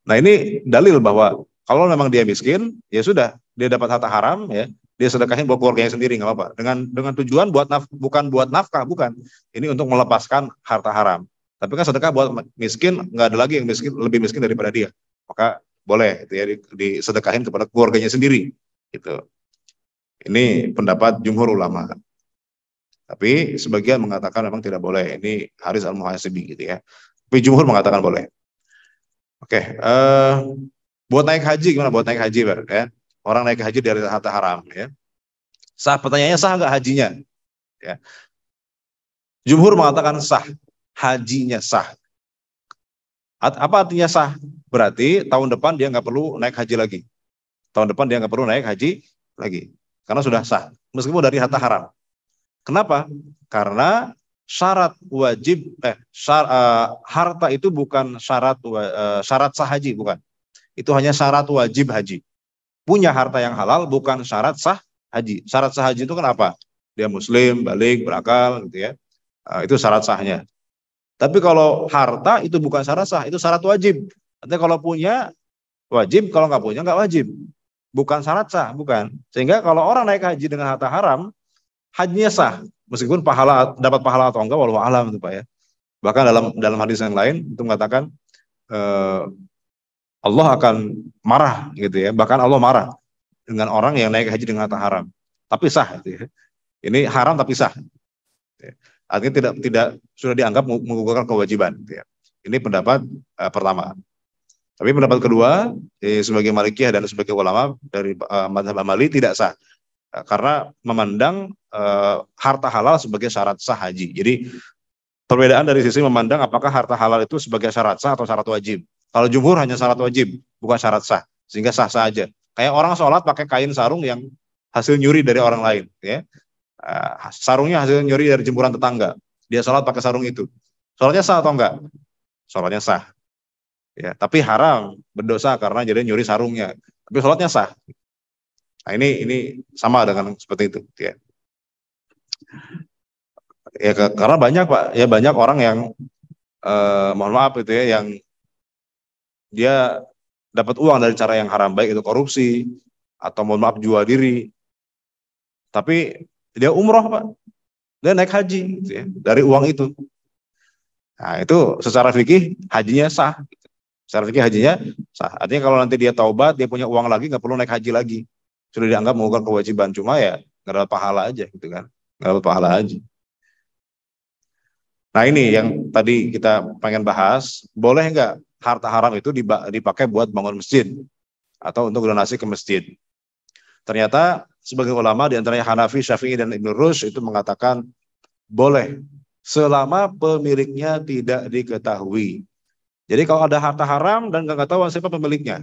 [SPEAKER 1] Nah ini dalil bahwa kalau memang dia miskin, ya sudah dia dapat harta haram, ya dia sedekahin buat keluarganya sendiri nggak apa-apa. Dengan dengan tujuan buat naf, bukan buat nafkah, bukan. Ini untuk melepaskan harta haram. Tapi kan sedekah buat miskin nggak ada lagi yang miskin lebih miskin daripada dia. Maka boleh itu ya disedekahin kepada keluarganya sendiri gitu. Ini pendapat jumhur ulama. Tapi sebagian mengatakan memang tidak boleh. Ini Haris al-Muhasibi gitu ya. Tapi jumhur mengatakan boleh. Oke, okay, eh, buat naik haji gimana? Buat naik haji, Bar, ya. Orang naik haji dari harta haram, ya. Sah pertanyaannya sah nggak hajinya? Ya. Jumhur mengatakan sah, hajinya sah. apa artinya sah? Berarti tahun depan dia nggak perlu naik haji lagi. Tahun depan dia nggak perlu naik haji lagi. Karena sudah hmm. sah. Meskipun dari harta hmm. haram. Kenapa? Karena syarat wajib eh syar, uh, eh, harta itu bukan syarat uh, syarat sah haji bukan. Itu hanya syarat wajib haji. Punya harta yang halal bukan syarat sah haji. Syarat sah haji itu kan apa? Dia muslim, balik, berakal gitu ya. Uh, itu syarat sahnya. Tapi kalau harta itu bukan syarat sah, itu syarat wajib. Artinya kalau punya wajib, kalau nggak punya nggak wajib bukan syarat sah, bukan. Sehingga kalau orang naik haji dengan harta haram, hajinya sah, meskipun pahala dapat pahala atau enggak walau alam itu Pak ya. Bahkan dalam dalam hadis yang lain itu mengatakan eh, Allah akan marah gitu ya, bahkan Allah marah dengan orang yang naik haji dengan harta haram. Tapi sah gitu ya. Ini haram tapi sah. Ya. Artinya tidak tidak sudah dianggap menggugurkan kewajiban gitu ya. Ini pendapat eh, pertama. Tapi pendapat kedua, eh, sebagai Malikiyah dan sebagai ulama dari uh, madhab Amali tidak sah eh, karena memandang uh, harta halal sebagai syarat sah haji. Jadi perbedaan dari sisi memandang apakah harta halal itu sebagai syarat sah atau syarat wajib. Kalau jumhur hanya syarat wajib, bukan syarat sah, sehingga sah sah aja. Kayak orang sholat pakai kain sarung yang hasil nyuri dari orang lain, ya. Uh, sarungnya hasil nyuri dari jemuran tetangga. Dia sholat pakai sarung itu. Sholatnya sah atau enggak? Sholatnya sah ya tapi haram berdosa karena jadi nyuri sarungnya tapi sholatnya sah nah ini ini sama dengan seperti itu ya ya karena banyak pak ya banyak orang yang eh, mohon maaf itu ya yang dia dapat uang dari cara yang haram baik itu korupsi atau mohon maaf jual diri tapi dia umroh pak dia naik haji gitu ya, dari uang itu Nah, itu secara fikih hajinya sah. Secara fikih hajinya sah. Artinya kalau nanti dia taubat, dia punya uang lagi, nggak perlu naik haji lagi. Sudah dianggap mengukur kewajiban. Cuma ya nggak dapat pahala aja gitu kan. Nggak dapat pahala aja. Nah ini yang tadi kita pengen bahas, boleh nggak harta haram itu dipakai buat bangun masjid atau untuk donasi ke masjid? Ternyata sebagai ulama di antaranya Hanafi, Syafi'i dan Ibnu Rush itu mengatakan boleh selama pemiliknya tidak diketahui jadi kalau ada harta haram dan nggak ketahuan siapa pemiliknya,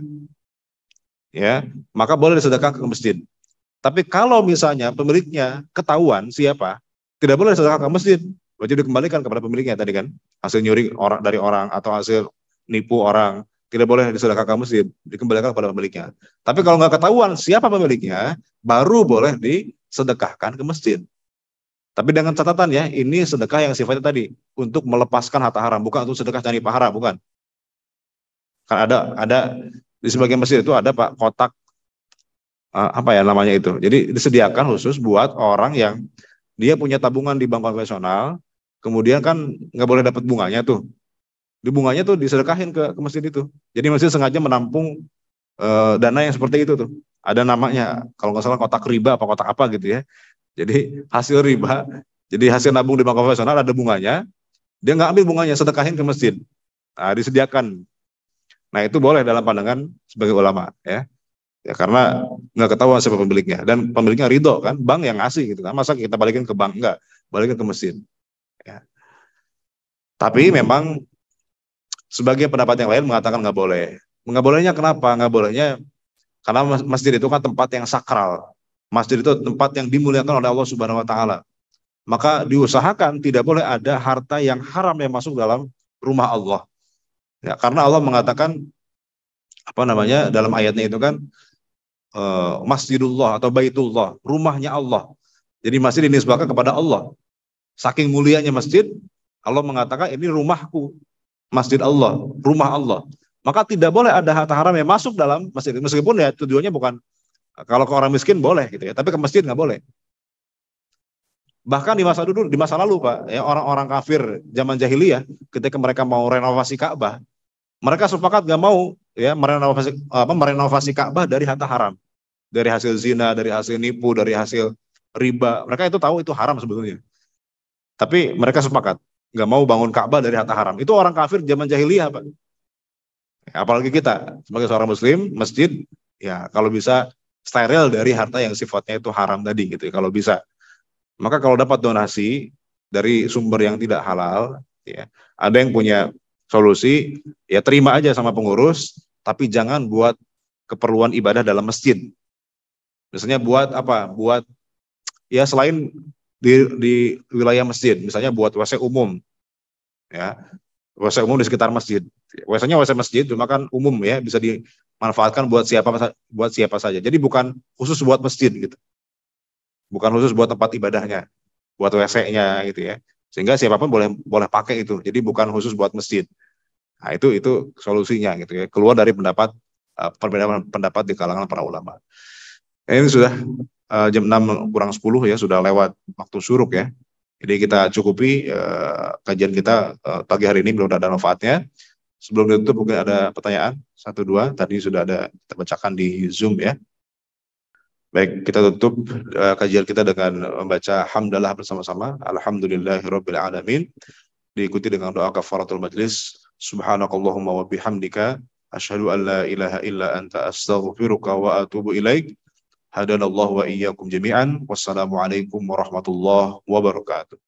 [SPEAKER 1] ya maka boleh disedekah ke masjid. Tapi kalau misalnya pemiliknya ketahuan siapa, tidak boleh disedekah ke masjid. Berarti dikembalikan kepada pemiliknya tadi kan. Hasil nyuri orang dari orang atau hasil nipu orang tidak boleh disedekah ke masjid, dikembalikan kepada pemiliknya. Tapi kalau nggak ketahuan siapa pemiliknya, baru boleh disedekahkan ke masjid. Tapi dengan catatan ya, ini sedekah yang sifatnya tadi untuk melepaskan harta haram, bukan untuk sedekah cari pahala, bukan kan ada ada di sebagian masjid itu ada pak kotak eh, apa ya namanya itu jadi disediakan khusus buat orang yang dia punya tabungan di bank konvensional kemudian kan nggak boleh dapat bunganya tuh di bunganya tuh disedekahin ke, ke masjid itu jadi masjid sengaja menampung uh, dana yang seperti itu tuh ada namanya kalau nggak salah kotak riba apa kotak apa gitu ya jadi hasil riba jadi hasil nabung di bank konvensional ada bunganya dia nggak ambil bunganya sedekahin ke masjid nah, disediakan Nah itu boleh dalam pandangan sebagai ulama ya. Ya karena nggak ketahuan siapa pemiliknya dan pemiliknya ridho kan bank yang ngasih gitu kan masa kita balikin ke bank nggak balikin ke mesin ya. tapi hmm. memang sebagai pendapat yang lain mengatakan nggak boleh nggak bolehnya kenapa nggak bolehnya karena masjid itu kan tempat yang sakral masjid itu tempat yang dimuliakan oleh Allah Subhanahu Wa Taala maka diusahakan tidak boleh ada harta yang haram yang masuk dalam rumah Allah Ya, karena Allah mengatakan apa namanya dalam ayatnya itu kan uh, Masjidullah atau Baitullah, rumahnya Allah. Jadi masjid ini sebagai kepada Allah. Saking mulianya masjid, Allah mengatakan ini rumahku, masjid Allah, rumah Allah. Maka tidak boleh ada harta haram yang masuk dalam masjid. Meskipun ya tujuannya bukan kalau ke orang miskin boleh gitu ya, tapi ke masjid nggak boleh. Bahkan di masa dulu, di masa lalu Pak, ya orang-orang kafir zaman jahiliyah ketika mereka mau renovasi Ka'bah, mereka sepakat gak mau ya merenovasi apa merenovasi Ka'bah dari harta haram, dari hasil zina, dari hasil nipu, dari hasil riba. Mereka itu tahu itu haram sebetulnya. Tapi mereka sepakat gak mau bangun Ka'bah dari harta haram. Itu orang kafir zaman jahiliyah, Pak. Ya, apalagi kita sebagai seorang muslim, masjid ya kalau bisa steril dari harta yang sifatnya itu haram tadi gitu ya, kalau bisa. Maka kalau dapat donasi dari sumber yang tidak halal ya, ada yang punya solusi ya terima aja sama pengurus, tapi jangan buat keperluan ibadah dalam masjid. Misalnya buat apa? Buat ya selain di, di wilayah masjid, misalnya buat WC umum, ya WC umum di sekitar masjid. WC-nya WC masjid, cuma kan umum ya bisa dimanfaatkan buat siapa buat siapa saja. Jadi bukan khusus buat masjid gitu, bukan khusus buat tempat ibadahnya, buat WC-nya gitu ya. Sehingga siapapun boleh boleh pakai itu. Jadi bukan khusus buat masjid. Nah, itu itu solusinya gitu ya. Keluar dari pendapat uh, perbedaan pendapat di kalangan para ulama. Nah, ini sudah uh, jam 6 kurang 10 ya, sudah lewat waktu suruk ya. Jadi kita cukupi uh, kajian kita uh, pagi hari ini belum ada manfaatnya. Sebelum ditutup mungkin ada pertanyaan satu dua tadi sudah ada kita bacakan di Zoom ya. Baik, kita tutup uh, kajian kita dengan membaca hamdalah bersama-sama. Alhamdulillahirabbil alamin. Diikuti dengan doa kafaratul majlis. Subhanakallahumma wa bihamdika asyhadu an la ilaha illa anta astaghfiruka wa atubu ilaik. Hadanallahu wa iyyakum jami'an. Wassalamualaikum warahmatullahi wabarakatuh.